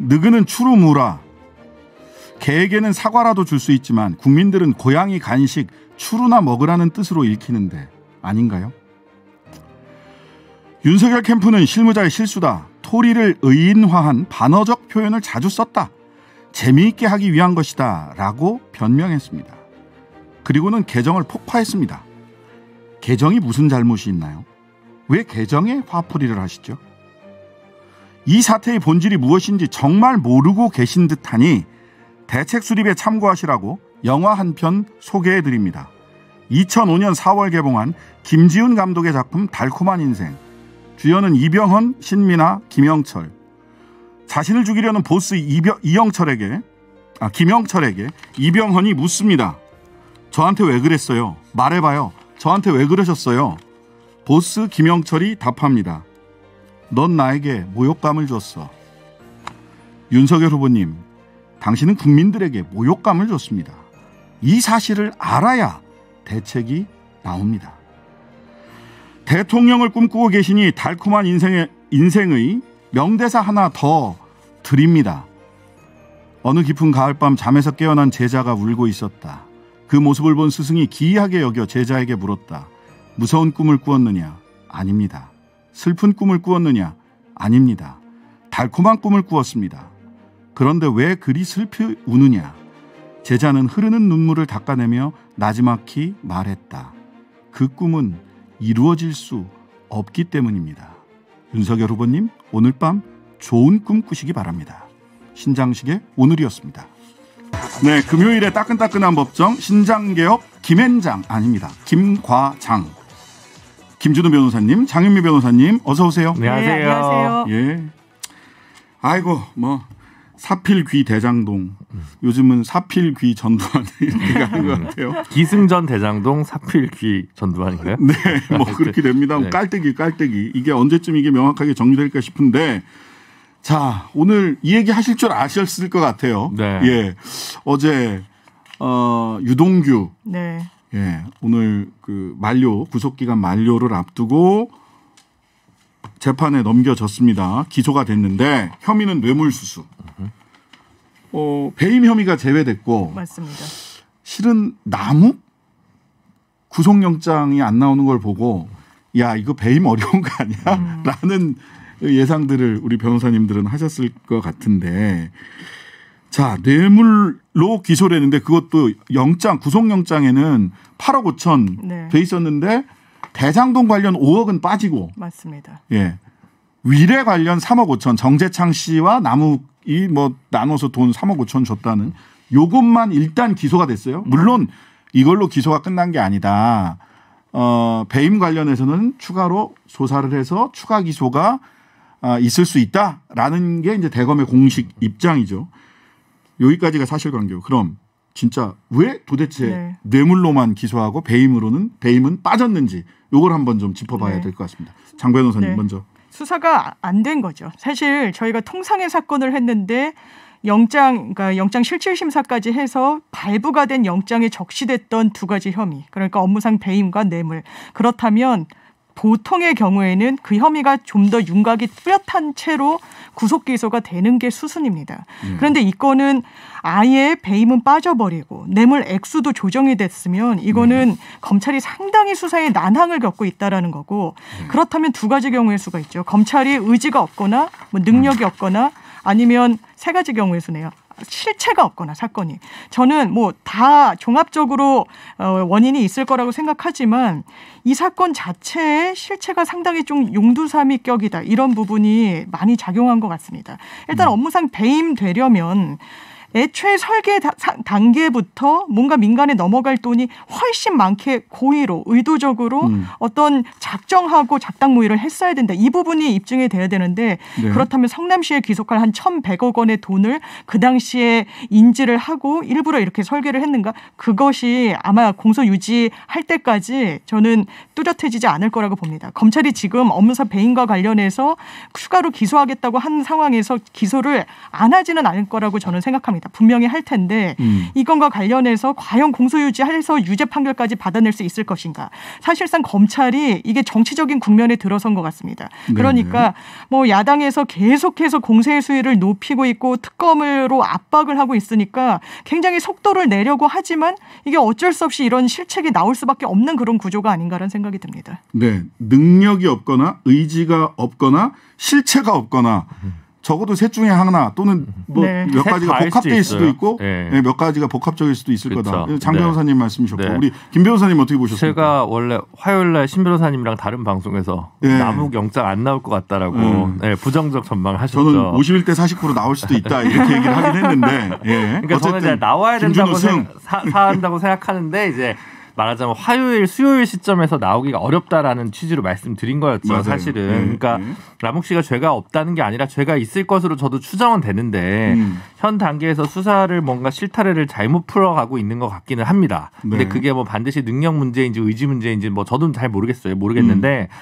느그는 추루무라. 개에게는 사과라도 줄 수 있지만 국민들은 고양이 간식 추루나 먹으라는 뜻으로 읽히는데 아닌가요? 윤석열 캠프는 실무자의 실수다. 토리를 의인화한 반어적 표현을 자주 썼다. 재미있게 하기 위한 것이다. 라고 변명했습니다. 그리고는 개정을 폭파했습니다. 개정이 무슨 잘못이 있나요? 왜 개정에 화풀이를 하시죠? 이 사태의 본질이 무엇인지 정말 모르고 계신 듯하니 대책 수립에 참고하시라고 영화 한 편 소개해 드립니다. 2005년 4월 개봉한 김지훈 감독의 작품 달콤한 인생. 주연은 이병헌, 신민아, 김영철. 자신을 죽이려는 보스 이병, 이영철에게 아 김영철에게 이병헌이 묻습니다. 저한테 왜 그랬어요? 말해봐요. 저한테 왜 그러셨어요? 보스 김영철이 답합니다. 넌 나에게 모욕감을 줬어. 윤석열 후보님, 당신은 국민들에게 모욕감을 줬습니다. 이 사실을 알아야 대책이 나옵니다. 대통령을 꿈꾸고 계시니 달콤한 인생의, 인생의 명대사 하나 더 드립니다. 어느 깊은 가을밤 잠에서 깨어난 제자가 울고 있었다. 그 모습을 본 스승이 기이하게 여겨 제자에게 물었다. 무서운 꿈을 꾸었느냐? 아닙니다. 슬픈 꿈을 꾸었느냐? 아닙니다. 달콤한 꿈을 꾸었습니다. 그런데 왜 그리 슬피 우느냐? 제자는 흐르는 눈물을 닦아내며 나지막히 말했다. 그 꿈은 이루어질 수 없기 때문입니다. 윤석열 후보님, 오늘 밤 좋은 꿈 꾸시기 바랍니다. 신장식의 오늘이었습니다. 네, 금요일에 따끈따끈한 법정 신장개혁 김앤장 아닙니다. 김과장. 김준우 변호사님, 장윤미 변호사님, 어서 오세요. 네, 안녕하세요. 네, 안녕하세요. 예. 아이고, 뭐 사필귀 대장동. 요즘은 사필귀 전두환 이렇게 가는 것 음. 같아요. 기승전 대장동 사필귀 전두환인가요? 네, 뭐 그렇게 됩니다. 네. 깔때기 깔때기. 이게 언제쯤 이게 명확하게 정리될까 싶은데 자 오늘 이 얘기 하실 줄 아셨을 것 같아요. 네. 예, 어제 어, 유동규. 네. 예, 오늘 그 만료 구속기간 만료를 앞두고 재판에 넘겨졌습니다. 기소가 됐는데 혐의는 뇌물수수. 어, 배임 혐의가 제외됐고 맞습니다. 실은 나무 구속영장이 안 나오는 걸 보고 야 이거 배임 어려운 거 아니야라는 음. 예상들을 우리 변호사님들은 하셨을 것 같은데 자 뇌물로 기소를 했는데 그것도 영장 구속영장에는 8억 5천 네. 돼 있었는데 대장동 관련 5억은 빠지고 맞습니다. 예. 위례 관련 3억 5천 정재창 씨와 나무 이뭐 나눠서 돈 3억 5천 줬다는 요것만 일단 기소가 됐어요. 물론 이걸로 기소가 끝난 게 아니다. 어, 배임 관련해서는 추가로 조사를 해서 추가 기소가 어, 있을 수 있다라는 게 이제 대검의 공식 입장이죠. 여기까지가 사실관계고 그럼 진짜 왜 도대체 네. 뇌물로만 기소하고 배임으로는 배임은 빠졌는지 요걸 한번 좀 짚어봐야 네. 될것 같습니다. 장 변호사님 네. 먼저. 수사가 안 된 거죠. 사실 저희가 통상의 사건을 했는데 영장 그러니까 영장 실질 심사까지 해서 발부가 된 영장에 적시됐던 두 가지 혐의. 그러니까 업무상 배임과 뇌물. 그렇다면 보통의 경우에는 그 혐의가 좀 더 윤곽이 뚜렷한 채로 구속 기소가 되는 게 수순입니다. 음. 그런데 이거는 아예 배임은 빠져버리고 뇌물 액수도 조정이 됐으면 이거는 음. 검찰이 상당히 수사에 난항을 겪고 있다라는 거고 음. 그렇다면 두 가지 경우일 수가 있죠. 검찰이 의지가 없거나 뭐 능력이 음. 없거나 아니면 세 가지 경우의 수네요. 실체가 없거나 사건이 저는 뭐 다 종합적으로 어, 원인이 있을 거라고 생각하지만 이 사건 자체의 실체가 상당히 좀 용두사미격이다 이런 부분이 많이 작용한 것 같습니다. 일단 음. 업무상 배임되려면 애초에 설계 다, 단계부터 뭔가 민간에 넘어갈 돈이 훨씬 많게 고의로 의도적으로 음. 어떤 작정하고 작당 모의를 했어야 된다. 이 부분이 입증이 돼야 되는데 네. 그렇다면 성남시에 귀속할 한 1,100억 원의 돈을 그 당시에 인지를 하고 일부러 이렇게 설계를 했는가? 그것이 아마 공소 유지할 때까지 저는 뚜렷해지지 않을 거라고 봅니다. 검찰이 지금 업무사 배임과 관련해서 추가로 기소하겠다고 한 상황에서 기소를 안 하지는 않을 거라고 저는 생각합니다. 겁니다. 분명히 할 텐데 음. 이 건과 관련해서 과연 공소유지해서 유죄 판결까지 받아낼 수 있을 것인가. 사실상 검찰이 이게 정치적인 국면에 들어선 것 같습니다. 네. 그러니까 뭐 야당에서 계속해서 공세의 수위를 높이고 있고 특검으로 압박을 하고 있으니까 굉장히 속도를 내려고 하지만 이게 어쩔 수 없이 이런 실책이 나올 수밖에 없는 그런 구조가 아닌가라는 생각이 듭니다. 네, 능력이 없거나 의지가 없거나 실체가 없거나 음. 적어도 셋 중에 하나 또는 뭐몇 네. 가지가 복합될 수도, 있고 네. 네, 몇 가지가 복합적일 수도 있을 그쵸. 거다. 장 네. 변호사님 말씀이셨고 네. 우리 김 변호사님 어떻게 보셨습니까? 제가 원래 화요일 날 신 변호사님이랑 다른 방송에서 남욱 네. 영장 안 나올 것 같다라고 음. 부정적 전망을 하셨죠. 저는 51대 49로 나올 수도 있다 이렇게 얘기를 하긴 했는데. 예. 그러니까 저는 이제 나와야 된다고 생각, 사, 사한다고 생각하는데 이제 말하자면 화요일, 수요일 시점에서 나오기가 어렵다라는 취지로 말씀드린 거였죠. 맞아요. 사실은. 음, 그러니까 음. 라목 씨가 죄가 없다는 게 아니라 죄가 있을 것으로 저도 추정은 되는데 음. 현 단계에서 수사를 뭔가 실타래를 잘못 풀어가고 있는 것 같기는 합니다. 네. 근데 그게 뭐 반드시 능력 문제인지 의지 문제인지 뭐 저도 잘 모르겠어요. 모르겠는데 음.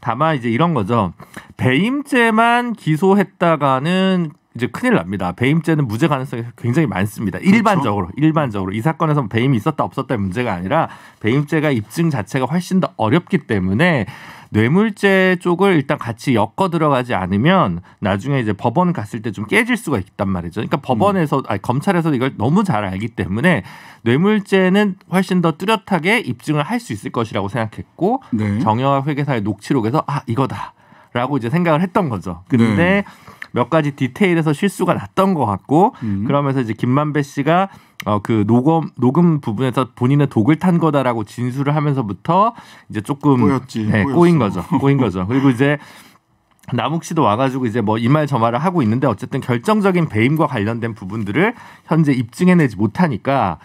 다만 이제 이런 거죠. 배임죄만 기소했다가는 이제 큰일 납니다. 배임죄는 무죄 가능성이 굉장히 많습니다. 그렇죠. 일반적으로 일반적으로 이 사건에서 뭐 배임이 있었다 없었다 문제가 아니라 배임죄가 입증 자체가 훨씬 더 어렵기 때문에 뇌물죄 쪽을 일단 같이 엮어 들어가지 않으면 나중에 이제 법원 갔을 때 좀 깨질 수가 있단 말이죠. 그러니까 음. 법원에서 음. 아니 검찰에서 이걸 너무 잘 알기 때문에 뇌물죄는 훨씬 더 뚜렷하게 입증을 할 수 있을 것이라고 생각했고 네. 정영화 회계사의 녹취록에서 아 이거다. 라고 이제 생각을 했던 거죠. 근데 네. 몇 가지 디테일에서 실수가 났던 것 같고 음. 그러면서 이제 김만배 씨가 어, 그 녹음 녹음 부분에서 본인의 독을 탄 거다라고 진술을 하면서부터 이제 조금 꼬였지, 네, 꼬인 거죠. 꼬인 거죠. 그리고 이제 남욱 씨도 와가지고 이제 뭐 이 말 저 말을 하고 있는데 어쨌든 결정적인 배임과 관련된 부분들을 현재 입증해내지 못하니까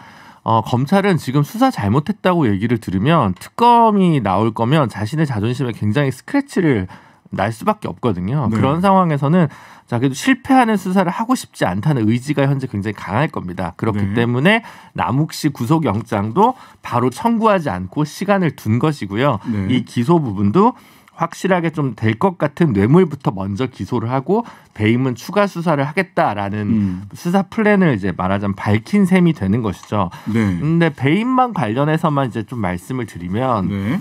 어, 검찰은 지금 수사 잘못했다고 얘기를 들으면 특검이 나올 거면 자신의 자존심에 굉장히 스크래치를 날 수밖에 없거든요. 네. 그런 상황에서는 자 그래도 실패하는 수사를 하고 싶지 않다는 의지가 현재 굉장히 강할 겁니다. 그렇기 네. 때문에 남욱 씨 구속영장도 바로 청구하지 않고 시간을 둔 것이고요. 네. 이 기소 부분도 확실하게 좀 될 것 같은 뇌물부터 먼저 기소를 하고 배임은 추가 수사를 하겠다라는 음. 수사 플랜을 이제 말하자면 밝힌 셈이 되는 것이죠. 네. 근데 배임만 관련해서만 이제 좀 말씀을 드리면 네.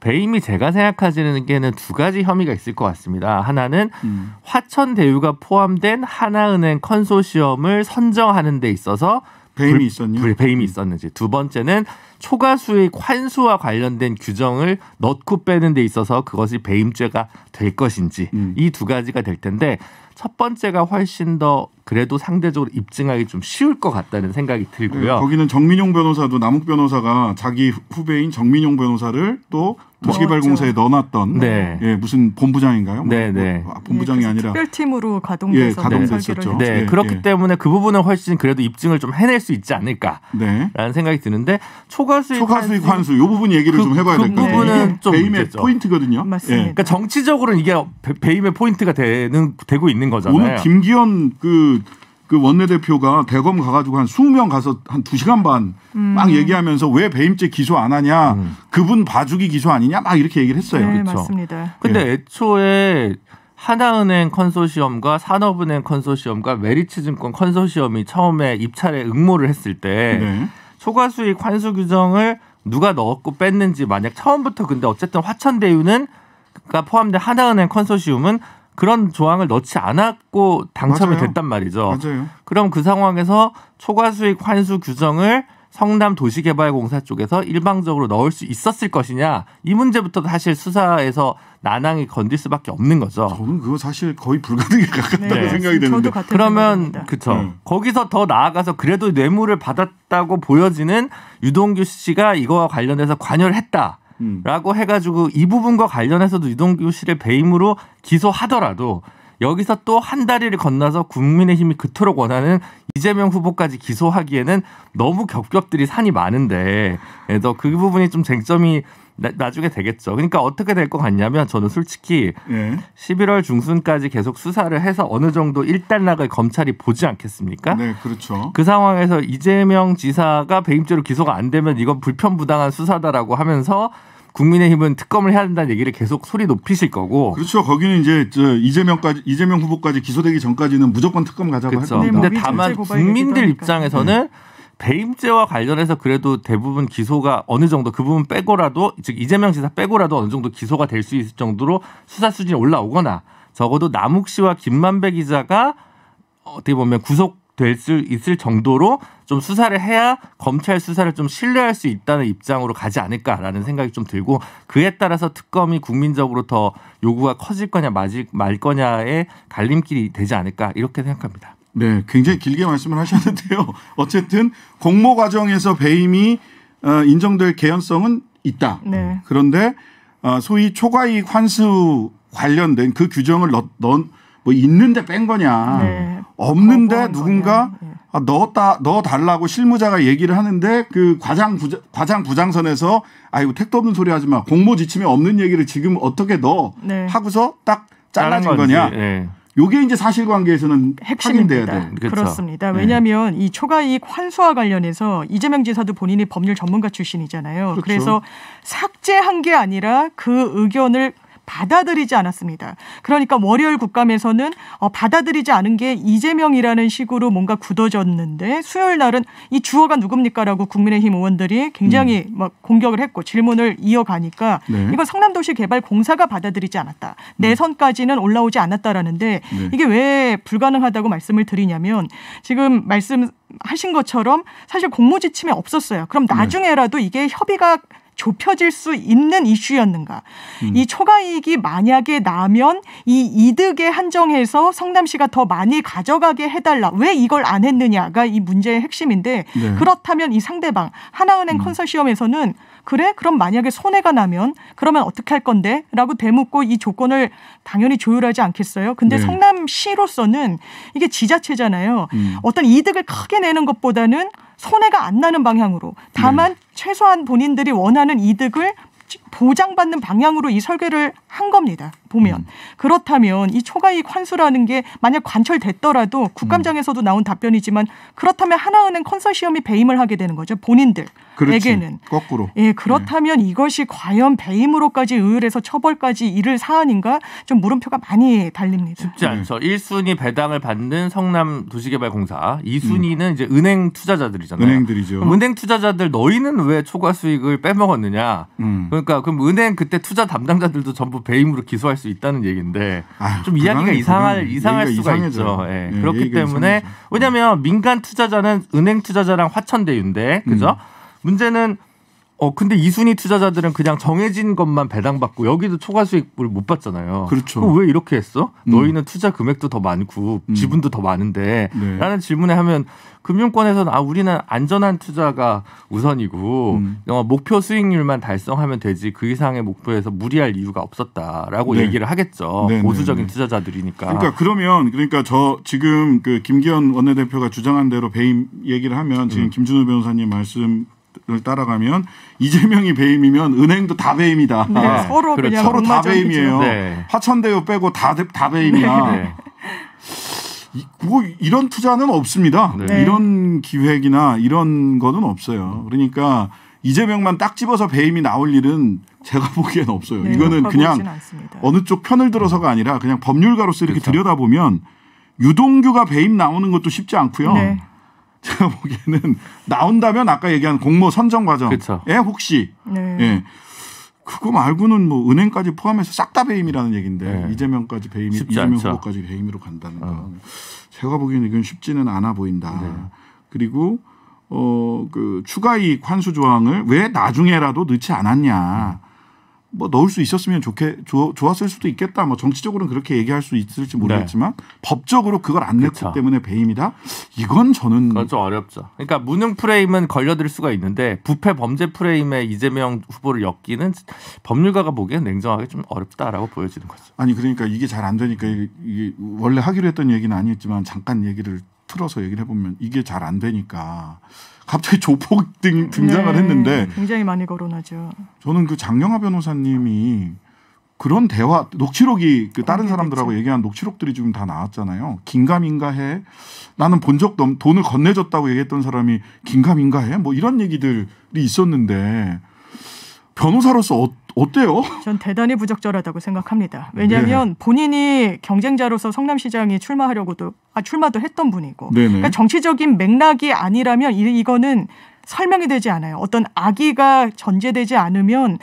배임이 제가 생각하시는 게는 두 가지 혐의가 있을 것 같습니다. 하나는 음. 화천대유가 포함된 하나은행 컨소시엄을 선정하는 데 있어서 배임이 불, 있었냐? 불, 배임이 음. 있었는지. 두 번째는 초과 수익 환수와 관련된 규정을 넣고 빼는 데 있어서 그것이 배임죄가 될 것인지 음. 이두 가지가 될 텐데 첫 번째가 훨씬 더 그래도 상대적으로 입증하기 좀 쉬울 것 같다는 생각이 들고요. 네, 거기는 정민용 변호사도 남욱 변호사가 자기 후배인 정민용 변호사를 또 도시개발공사에 넣어놨던 네. 예, 무슨 본부장인가요? 뭐, 네, 네. 뭐, 아, 본부장이 네, 아니라 특별팀으로 예, 가동돼서 네, 네, 예, 가동됐었죠. 네, 예, 그렇기 예. 때문에 그 부분은 훨씬 그래도 입증을 좀 해낼 수 있지 않을까라는 네. 생각이 드는데 초과수익, 초과수익 환수, 환요 부분 얘기를 그, 좀 해봐야 될 것 같아요. 그 부분은 좀 배임의 문제죠. 포인트거든요. 예. 맞습니다. 그러니까 정치적으로는 이게 배, 배임의 포인트가 되는 되고 있는 거잖아요. 오늘 김기현 그그 원내대표가 대검 가가지고 한 20명 가서 한 2시간 반막 음. 얘기하면서 왜 배임죄 기소 안 하냐 음. 그분 봐주기 기소 아니냐 막 이렇게 얘기를 했어요. 네, 그렇죠. 맞습니다. 근데 네. 애초에 하나은행 컨소시엄과 산업은행 컨소시엄과 메리츠증권 컨소시엄이 처음에 입찰에 응모를 했을 때 네. 초과 수익 환수 규정을 누가 넣었고 뺐는지 만약 처음부터 근데 어쨌든 화천대유는 그러니까 포함된 하나은행 컨소시엄은 그런 조항을 넣지 않았고 당첨이 맞아요. 됐단 말이죠. 맞아요. 그럼 그 상황에서 초과 수익 환수 규정을 성남 도시개발공사 쪽에서 일방적으로 넣을 수 있었을 것이냐 이 문제부터 사실 수사에서 난항이 건들 수밖에 없는 거죠. 저는 그거 사실 거의 불가능에 가깝다고 네. 생각이 드는데. 그러면 그쵸 네. 거기서 더 나아가서 그래도 뇌물을 받았다고 보여지는 유동규 씨가 이거와 관련해서 관여를 했다. 음. 라고 해가지고 이 부분과 관련해서도 유동규 씨를 배임으로 기소하더라도 여기서 또 한 다리를 건너서 국민의힘이 그토록 원하는 이재명 후보까지 기소하기에는 너무 겹겹들이 산이 많은데 그래서 그 부분이 좀 쟁점이 나, 중에 되겠죠. 그러니까 어떻게 될 것 같냐면 저는 솔직히 예. 11월 중순까지 계속 수사를 해서 어느 정도 일단락을 검찰이 보지 않겠습니까? 네, 그렇죠. 그 상황에서 이재명 지사가 배임죄로 기소가 안 되면 이건 불편부당한 수사다라고 하면서 국민의힘은 특검을 해야 된다는 얘기를 계속 소리 높이실 거고. 그렇죠. 거기는 이제 이재명까지 이재명 후보까지 기소되기 전까지는 무조건 특검 가자고 그렇죠. 할 겁니다. 근데 다만 국민들 입장에서는 네. 배임죄와 관련해서 그래도 대부분 기소가 어느 정도 그 부분 빼고라도 즉 이재명 지사 빼고라도 어느 정도 기소가 될 수 있을 정도로 수사 수준이 올라오거나 적어도 남욱 씨와 김만배 기자가 어떻게 보면 구속될 수 있을 정도로 좀 수사를 해야 검찰 수사를 좀 신뢰할 수 있다는 입장으로 가지 않을까라는 생각이 좀 들고 그에 따라서 특검이 국민적으로 더 요구가 커질 거냐 마질, 말 거냐의 갈림길이 되지 않을까 이렇게 생각합니다. 네, 굉장히 길게 말씀을 하셨는데요. 어쨌든 공모 과정에서 배임이 어, 인정될 개연성은 있다. 네. 그런데 어, 소위 초과이익 환수 관련된 그 규정을 넣, 넣, 뭐 있는데 뺀 거냐, 네. 없는데 누군가 거냐. 네. 아, 넣었다 넣어 달라고 실무자가 얘기를 하는데 그 과장 부장, 과장 부장선에서 아이고 택도 없는 소리 하지 마 공모 지침에 없는 얘기를 지금 어떻게 넣어 네. 하고서 딱 잘라진 거냐. 요게 이제 사실관계에서는 핵심인데요 돼. 그렇죠. 그렇습니다. 네. 왜냐하면 네. 이 초과이익 환수와 관련해서 이재명 지사도 본인이 법률 전문가 출신이잖아요. 그렇죠. 그래서 삭제한 게 아니라 그 의견을 받아들이지 않았습니다. 그러니까 월요일 국감에서는 어, 받아들이지 않은 게 이재명이라는 식으로 뭔가 굳어졌는데 수요일 날은 이 주어가 누굽니까라고 국민의힘 의원들이 굉장히 음. 막 공격을 했고 질문을 이어가니까 네. 이거 성남도시개발공사가 받아들이지 않았다. 내선까지는 음. 올라오지 않았다라는데 네. 이게 왜 불가능하다고 말씀을 드리냐면 지금 말씀하신 것처럼 사실 공모지침에 없었어요. 그럼 네. 나중에라도 이게 협의가 좁혀질 수 있는 이슈였는가. 음. 이 초과 이익이 만약에 나면 이 이득에 한정해서 성남시가 더 많이 가져가게 해달라. 왜 이걸 안 했느냐가 이 문제의 핵심인데 네. 그렇다면 이 상대방 하나은행 음. 컨설시엄에서는 그래? 그럼 만약에 손해가 나면 그러면 어떻게 할 건데? 라고 대묻고이 조건을 당연히 조율하지 않겠어요. 근데 네. 성남시로서는 이게 지자체잖아요. 음. 어떤 이득을 크게 내는 것보다는 손해가 안 나는 방향으로 다만 네. 최소한 본인들이 원하는 이득을 보장받는 방향으로 이 설계를 한 겁니다. 보면 음. 그렇다면 이 초과이익 환수라는 게 만약 관철됐더라도 국감장에서도 음. 나온 답변이지만 그렇다면 하나은행 컨소시엄이 배임을 하게 되는 거죠. 본인들 에게는 거꾸로. 예, 그렇다면 네. 이것이 과연 배임으로까지 의율해서 처벌까지 이를 사안인가 좀 물음표가 많이 달립니다. 쉽지 네. 않죠. 네. 1순위 배당을 받는 성남 도시개발공사, 2순위는 음. 이제 은행 투자자들이잖아요. 은행들이죠. 은행 투자자들 너희는 왜 초과 수익을 빼먹었느냐? 음. 그러니까 그럼 은행 그때 투자 담당자들도 전부 배임으로 기소할 수 있다는 얘기인데 아유, 좀 이야기가 이상할 이상할 수가 이상해져 있죠. 예. 예, 그렇기 때문에 이상해져. 왜냐하면 민간 투자자는 은행 투자자랑 화천대유인데 그죠? 음. 문제는 어 근데 이순위 투자자들은 그냥 정해진 것만 배당받고 여기도 초과 수익을 못 받잖아요. 그렇죠. 왜 이렇게 했어? 음. 너희는 투자 금액도 더 많고 음. 지분도 더 많은데 네. 라는 질문에 하면 금융권에서는 아 우리는 안전한 투자가 우선이고 음. 어, 목표 수익률만 달성하면 되지 그 이상의 목표에서 무리할 이유가 없었다라고 네. 얘기를 하겠죠. 네, 네 보수적인 네. 투자자들이니까. 그러니까 그러면 그러니까 저 지금 그 김기현 원내대표가 주장한 대로 배임 얘기를 하면 지금 음. 김준우 변호사님 말씀 것을 따라가면 이재명이 배임이면 은행도 다 배임이다. 네, 아, 서로 그렇죠. 그냥 서로 다 배임이에요. 네. 화천대유 빼고 다다 배임이야. 네. 뭐 이런 투자는 없습니다. 네. 네. 이런 기획이나 이런 거는 없어요. 그러니까 이재명만 딱 집어서 배임이 나올 일은 제가 보기엔 없어요. 이거는 그냥 어느 쪽 편을 들어서가 아니라 그냥 법률가로서 이렇게 그렇죠. 들여다보면 유동규가 배임 나오는 것도 쉽지 않고요. 제가 보기에는 나온다면 아까 얘기한 공모 선정 과정에 그쵸. 예, 혹시 네. 예. 그거 말고는 뭐 은행까지 포함해서 싹 다 배임이라는 얘기인데 네. 이재명까지 배임, 이재명 않죠. 후보까지 배임으로 간다는 어. 건 어. 제가 보기에는 이건 쉽지는 않아 보인다. 네. 그리고 어 그 추가 이익 환수 조항을 왜 나중에라도 넣지 않았냐. 뭐 넣을 수 있었으면 좋게 조, 좋았을 수도 있겠다. 뭐 정치적으로는 그렇게 얘기할 수 있을지 모르겠지만 네. 법적으로 그걸 안 냈기 그렇 때문에 배임이다. 이건 저는 그건 좀 어렵죠. 그러니까 무능 프레임은 걸려들 수가 있는데 부패 범죄 프레임에 이재명 후보를 엮기는 법률가가 보기엔 냉정하게 좀 어렵다라고 보여지는 거죠. 아니 그러니까 이게 잘 안 되니까 이게 원래 하기로 했던 얘기는 아니었지만 잠깐 얘기를 틀어서 얘기를 해보면 이게 잘 안 되니까 갑자기 조폭 등, 등장을 네, 했는데 굉장히 많이 거론하죠. 저는 그 장영하 변호사님이 그런 대화 녹취록이 그 다른 사람들하고 됐죠. 얘기한 녹취록들이 지금 다 나왔잖아요. 긴가민가해 나는 본 적도 없 돈을 건네줬다고 얘기했던 사람이 긴가민가해 뭐 이런 얘기들이 있었는데 변호사로서 어, 어때요? 전 대단히 부적절하다고 생각합니다. 왜냐하면 네. 본인이 경쟁자로서 성남시장에 출마하려고도 아 출마도 했던 분이고, 그러니까 정치적인 맥락이 아니라면 이, 이거는 설명이 되지 않아요. 어떤 악의가 전제되지 않으면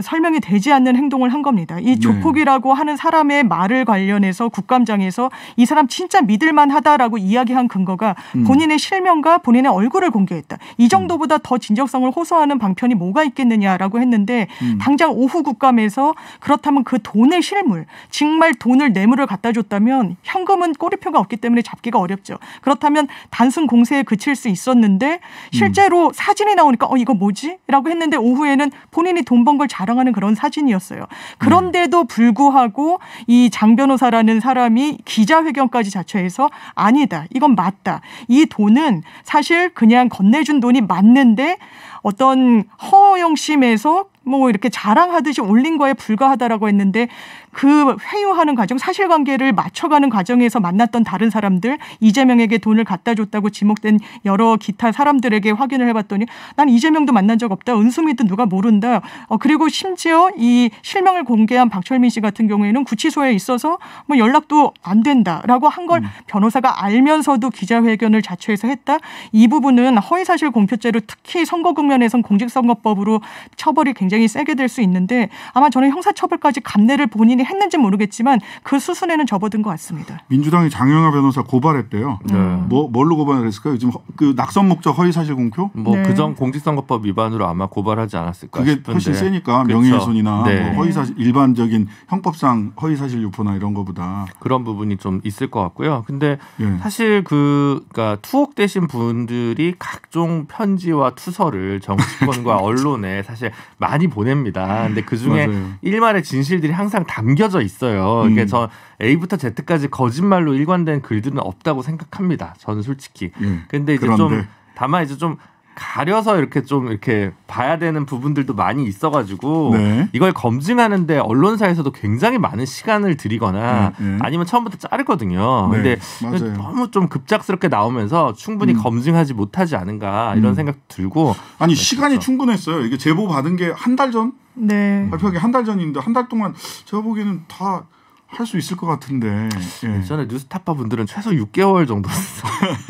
설명이 되지 않는 행동을 한 겁니다. 이 네. 조폭이라고 네. 하는 사람의 말을 관련해서 국감장에서 이 사람 진짜 믿을만 하다라고 이야기한 근거가 음. 본인의 실명과 본인의 얼굴을 공개했다. 이 정도보다 음. 더 진정성을 호소하는 방편이 뭐가 있겠느냐라고 했는데 음. 당장 오후 국감에서 그렇다면 그 돈의 실물, 정말 돈을 뇌물을 갖다 줬다면 현금은 꼬리표가 없기 때문에 잡기가 어렵죠. 그렇다면 단순 공세에 그칠 수 있었는데 음. 실제로 음. 사진이 나오니까 어 이거 뭐지? 라고 했는데 오후에는 본인이 돈 번 걸잘 자랑하는 그런 사진이었어요. 그런데도 음. 불구하고 이 장 변호사라는 사람이 기자회견까지 자처해서 아니다. 이건 맞다. 이 돈은 사실 그냥 건네준 돈이 맞는데 어떤 허영심에서 뭐 이렇게 자랑하듯이 올린 거에 불과하다라고 했는데 그 회유하는 과정, 사실관계를 맞춰가는 과정에서 만났던 다른 사람들, 이재명에게 돈을 갖다 줬다고 지목된 여러 기타 사람들에게 확인을 해봤더니 난 이재명도 만난 적 없다. 은수미도 누가 모른다. 어, 그리고 심지어 이 실명을 공개한 박철민 씨 같은 경우에는 구치소에 있어서 뭐 연락도 안 된다라고 한걸 음. 변호사가 알면서도 기자회견을 자처해서 했다. 이 부분은 허위사실 공표죄로 특히 선거 국면에선 공직선거법으로 처벌이 굉장히 세게 될 수 있는데 아마 저는 형사처벌까지 감내를 본인 당연히 했는지 모르겠지만 그 수순에는 접어든 것 같습니다. 민주당이 장영하 변호사 고발했대요. 네. 뭐 뭘로 고발을 했을까요? 요즘 그 낙선 목적 허위 사실 공표? 뭐 네. 그전 공직선거법 위반으로 아마 고발하지 않았을까 그게 싶은데. 훨씬 세니까 명예훼손이나 뭐 네. 뭐 허위 사실 일반적인 형법상 허위 사실 유포나 이런 것보다 그런 부분이 좀 있을 것 같고요. 근데 예. 사실 그 그러니까 투옥되신 분들이 각종 편지와 투서를 정치권과 언론에 사실 많이 보냅니다. 근데 그 중에 일말의 진실들이 항상 담겨 담겨져 있어요. 그러니까 음. 그래서 A부터 Z까지 거짓말로 일관된 글들은 없다고 생각합니다. 저는 솔직히. 음. 근데 이제 그런데. 좀 다만 이제 좀 가려서 이렇게 좀 이렇게 봐야 되는 부분들도 많이 있어가지고 네. 이걸 검증하는데 언론사에서도 굉장히 많은 시간을 들이거나 네, 네. 아니면 처음부터 자르거든요. 네, 근데 맞아요. 너무 좀 급작스럽게 나오면서 충분히 음. 검증하지 못하지 않은가 이런 음. 생각 들고 아니 네, 시간이 그렇죠. 충분했어요. 이게 제보 받은 게 한 달 전? 네. 발표하기 한달 전인데 한 달 동안 제가 보기에는 다 할 수 있을 것 같은데. 예. 전에 뉴스타파 분들은 최소 6개월 정도.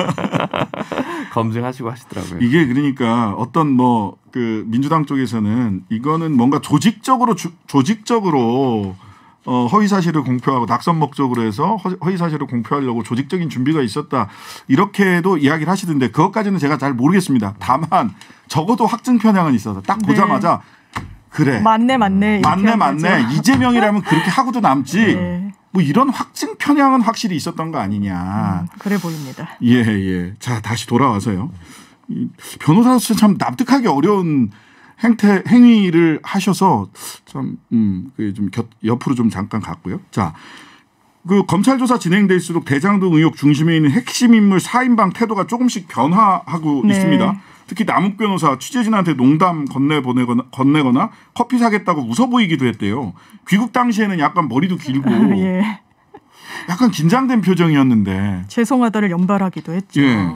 검증하시고 하시더라고요. 이게 그러니까 어떤 뭐 그 민주당 쪽에서는 이거는 뭔가 조직적으로 주, 조직적으로 어, 허위 사실을 공표하고 낙선 목적으로 해서 허위 사실을 공표하려고 조직적인 준비가 있었다 이렇게도 이야기를 하시던데 그것까지는 제가 잘 모르겠습니다. 다만 적어도 확증 편향은 있어서 딱 네. 보자마자 네. 그래 맞네 맞네 맞네 맞네 이재명이라면 그렇게 하고도 남지. 네. 뭐 이런 확증 편향은 확실히 있었던 거 아니냐. 음, 그래 보입니다. 예, 예. 자, 다시 돌아와서요. 변호사로서 참 납득하기 어려운 행태, 행위를 하셔서 참, 음, 그좀 옆으로 좀 잠깐 갔고요. 자. 그 검찰 조사 진행될수록 대장동 의혹 중심에 있는 핵심 인물 사인방 태도가 조금씩 변화하고 네. 있습니다. 특히 남욱 변호사 취재진한테 농담 건네보내거나 건네거나 커피 사겠다고 웃어 보이기도 했대요. 귀국 당시에는 약간 머리도 길고 아, 예. 약간 긴장된 표정이었는데 죄송하다를 연발하기도 했죠. 예.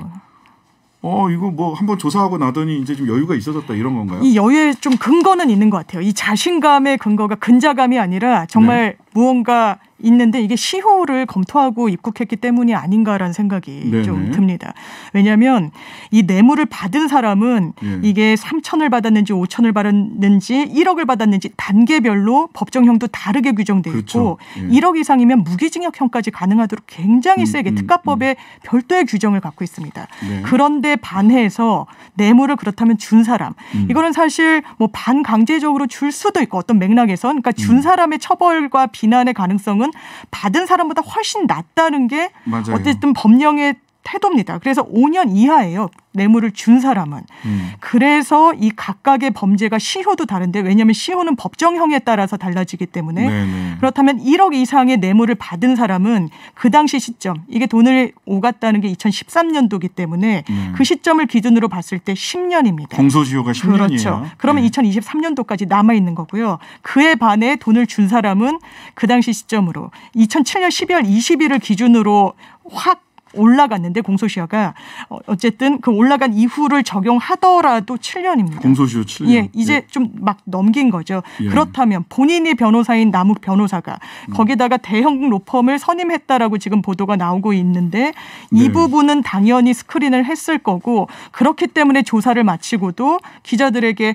어 이거 뭐 한번 조사하고 나더니 이제 좀 여유가 있어졌다 이런 건가요? 이 여유에 좀 근거는 있는 것 같아요. 이 자신감의 근거가 근자감이 아니라 정말 네. 무언가 있는데 이게 시효를 검토하고 입국했기 때문이 아닌가라는 생각이 네네. 좀 듭니다. 왜냐하면 이 뇌물을 받은 사람은 네. 이게 3천을 받았는지 5천을 받았는지 1억을 받았는지 단계별로 법정형도 다르게 규정돼 있고 그렇죠. 네. 예. 1억 이상이면 무기징역형까지 가능하도록 굉장히 음, 세게 음, 특가법에 음. 별도의 규정을 갖고 있습니다. 네. 그런데 반해서 뇌물을 그렇다면 준 사람 음. 이거는 사실 뭐 반강제적으로 줄 수도 있고 어떤 맥락에선 그러니까 준 음. 사람의 처벌과 비 비난의 가능성은 받은 사람보다 훨씬 낮다는 게 맞아요. 어쨌든 법령에 태도입니다. 그래서 5년 이하예요. 뇌물을 준 사람은. 음. 그래서 이 각각의 범죄가 시효도 다른데 왜냐하면 시효는 법정형에 따라서 달라지기 때문에 네네. 그렇다면 1억 이상의 뇌물을 받은 사람은 그 당시 시점 이게 돈을 오갔다는 게 2013년도기 때문에 음. 그 시점을 기준으로 봤을 때 10년입니다. 공소시효가 10년이에요. 그렇죠. 그러면 네. 2023년도까지 남아 있는 거고요. 그에 반해 돈을 준 사람은 그 당시 시점으로 2007년 12월 20일을 기준으로 확 올라갔는데 공소시효가 어, 어쨌든 그 올라간 이후를 적용하더라도 7년입니다. 공소시효 7년. 예, 이제 예. 좀막 넘긴 거죠. 예. 그렇다면 본인이 변호사인 남욱 변호사가 음. 거기다가 대형 로펌을 선임했다라고 지금 보도가 나오고 있는데 이 네. 부분은 당연히 스크린을 했을 거고 그렇기 때문에 조사를 마치고도 기자들에게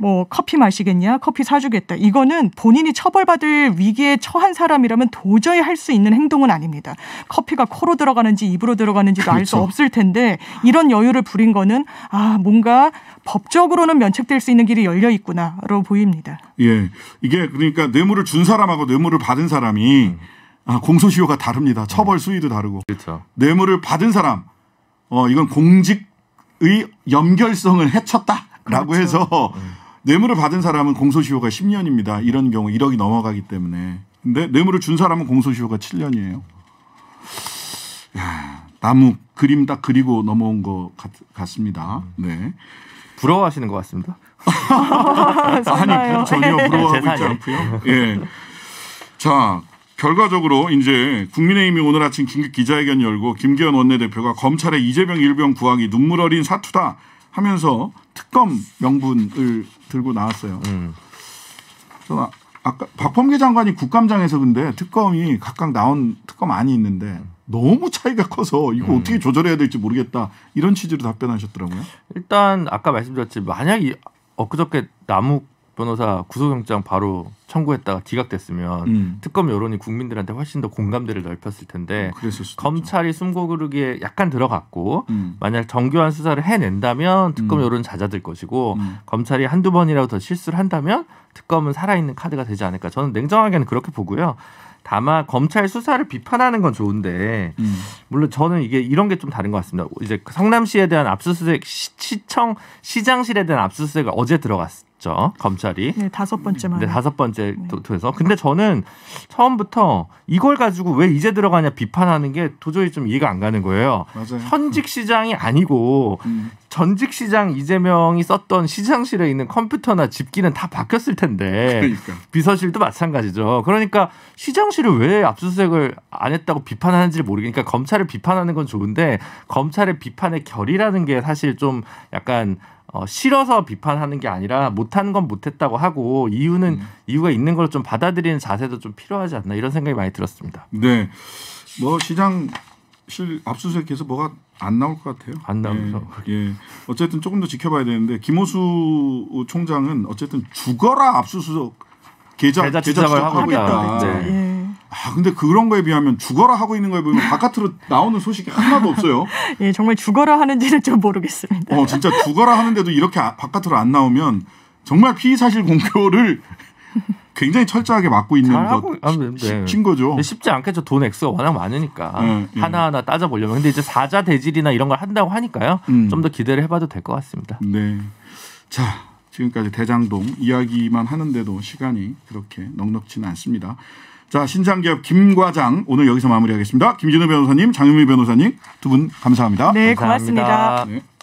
뭐 커피 마시겠냐 커피 사주겠다 이거는 본인이 처벌받을 위기에 처한 사람이라면 도저히 할 수 있는 행동은 아닙니다 커피가 코로 들어가는지 입으로 들어가는지도 그렇죠. 알수 없을 텐데 이런 여유를 부린 거는 아 뭔가 법적으로는 면책될 수 있는 길이 열려 있구나로 보입니다 예 이게 그러니까 뇌물을 준 사람하고 뇌물을 받은 사람이 음. 아, 공소시효가 다릅니다 처벌 네. 수위도 다르고 그렇죠. 뇌물을 받은 사람 어 이건 공직의 연결성을 해쳤다라고 그렇죠. 해서 음. 뇌물을 받은 사람은 공소시효가 10년입니다. 이런 경우 1억이 넘어가기 때문에. 근데 뇌물을 준 사람은 공소시효가 7년이에요. 야, 나무 그림 딱 그리고 넘어온 것 같, 습니다 음. 네. 부러워하시는 것 같습니다. 아니 그 전혀 네. 부러워하고 있지 않고요. 예. 자 결과적으로 이제 국민의힘이 오늘 아침 긴급 기자회견 열고 김기현 원내대표가 검찰의 이재명 일병 구하기 눈물 어린 사투다 하면서 특검 명분을 들고 나왔어요. 음. 그 아까 박범계 장관이 국감장에서 근데 특검이 각각 나온 특검 안이 있는데 음. 너무 차이가 커서 이거 음. 어떻게 조절해야 될지 모르겠다 이런 취지로 답변하셨더라고요. 일단 아까 말씀드렸지 만약 이 엊그저께 남욱 변호사 구속영장 바로 청구했다가 기각됐으면 음. 특검 여론이 국민들한테 훨씬 더 공감대를 넓혔을 텐데 음, 검찰이 숨고 그르기에 약간 들어갔고 음. 만약 정교한 수사를 해낸다면 특검 음. 여론 잦아들 것이고 음. 검찰이 한두 번이라도 더 실수를 한다면 특검은 살아있는 카드가 되지 않을까 저는 냉정하게는 그렇게 보고요. 다만 검찰 수사를 비판하는 건 좋은데 음. 물론 저는 이게 이런 게 좀 다른 것 같습니다. 이제 성남시에 대한 압수수색 시, 청 시장실에 대한 압수수색을 어제 들어갔 했죠 검찰이 네, 다섯 번째 말. 네, 다섯 번째 네. 도에서. 근데 저는 처음부터 이걸 가지고 왜 이제 들어가냐 비판하는 게 도저히 좀 이해가 안 가는 거예요. 맞아요. 현직 시장이 아니고 음. 전직 시장 이재명이 썼던 시장실에 있는 컴퓨터나 집기는 다 바뀌었을 텐데 그러니까. 비서실도 마찬가지죠. 그러니까 시장실을 왜 압수수색을 안 했다고 비판하는지 모르니까 그러니까 겠 검찰을 비판하는 건 좋은데 검찰의 비판의 결이라는 게 사실 좀 약간 어, 싫어서 비판하는 게 아니라 못한 건 못했다고 하고 이유는 음. 이유가 있는 걸 좀 받아들이는 자세도 좀 필요하지 않나 이런 생각이 많이 들었습니다. 네, 뭐 시장 실 압수수색해서 뭐가 안 나올 것 같아요. 안 나오죠. 예, 예, 어쨌든 조금 더 지켜봐야 되는데 김호수 총장은 어쨌든 죽어라 압수수색 계좌 계좌 추하고 있다. 네. 예. 아 근데 그런 거에 비하면 죽어라 하고 있는 거에 보면 바깥으로 나오는 소식이 하나도 없어요. 예, 정말 죽어라 하는지는 좀 모르겠습니다. 어, 진짜 죽어라 하는데도 이렇게 아, 바깥으로 안 나오면 정말 피의 사실 공표를 굉장히 철저하게 막고 있는 것친 아, 네, 네. 거죠. 쉽지 않겠죠. 돈 액수가 워낙 많으니까 음, 하나하나 따져보려면. 근데 이제 사자 대질이나 이런 걸 한다고 하니까요. 음. 좀더 기대를 해봐도 될 것 같습니다. 네. 자, 지금까지 대장동 이야기만 하는데도 시간이 그렇게 넉넉지는 않습니다. 자, 신장기업 김 과장 오늘 여기서 마무리하겠습니다. 김진우 변호사님, 장윤미 변호사님 두 분 감사합니다. 네, 감사합니다. 고맙습니다. 네.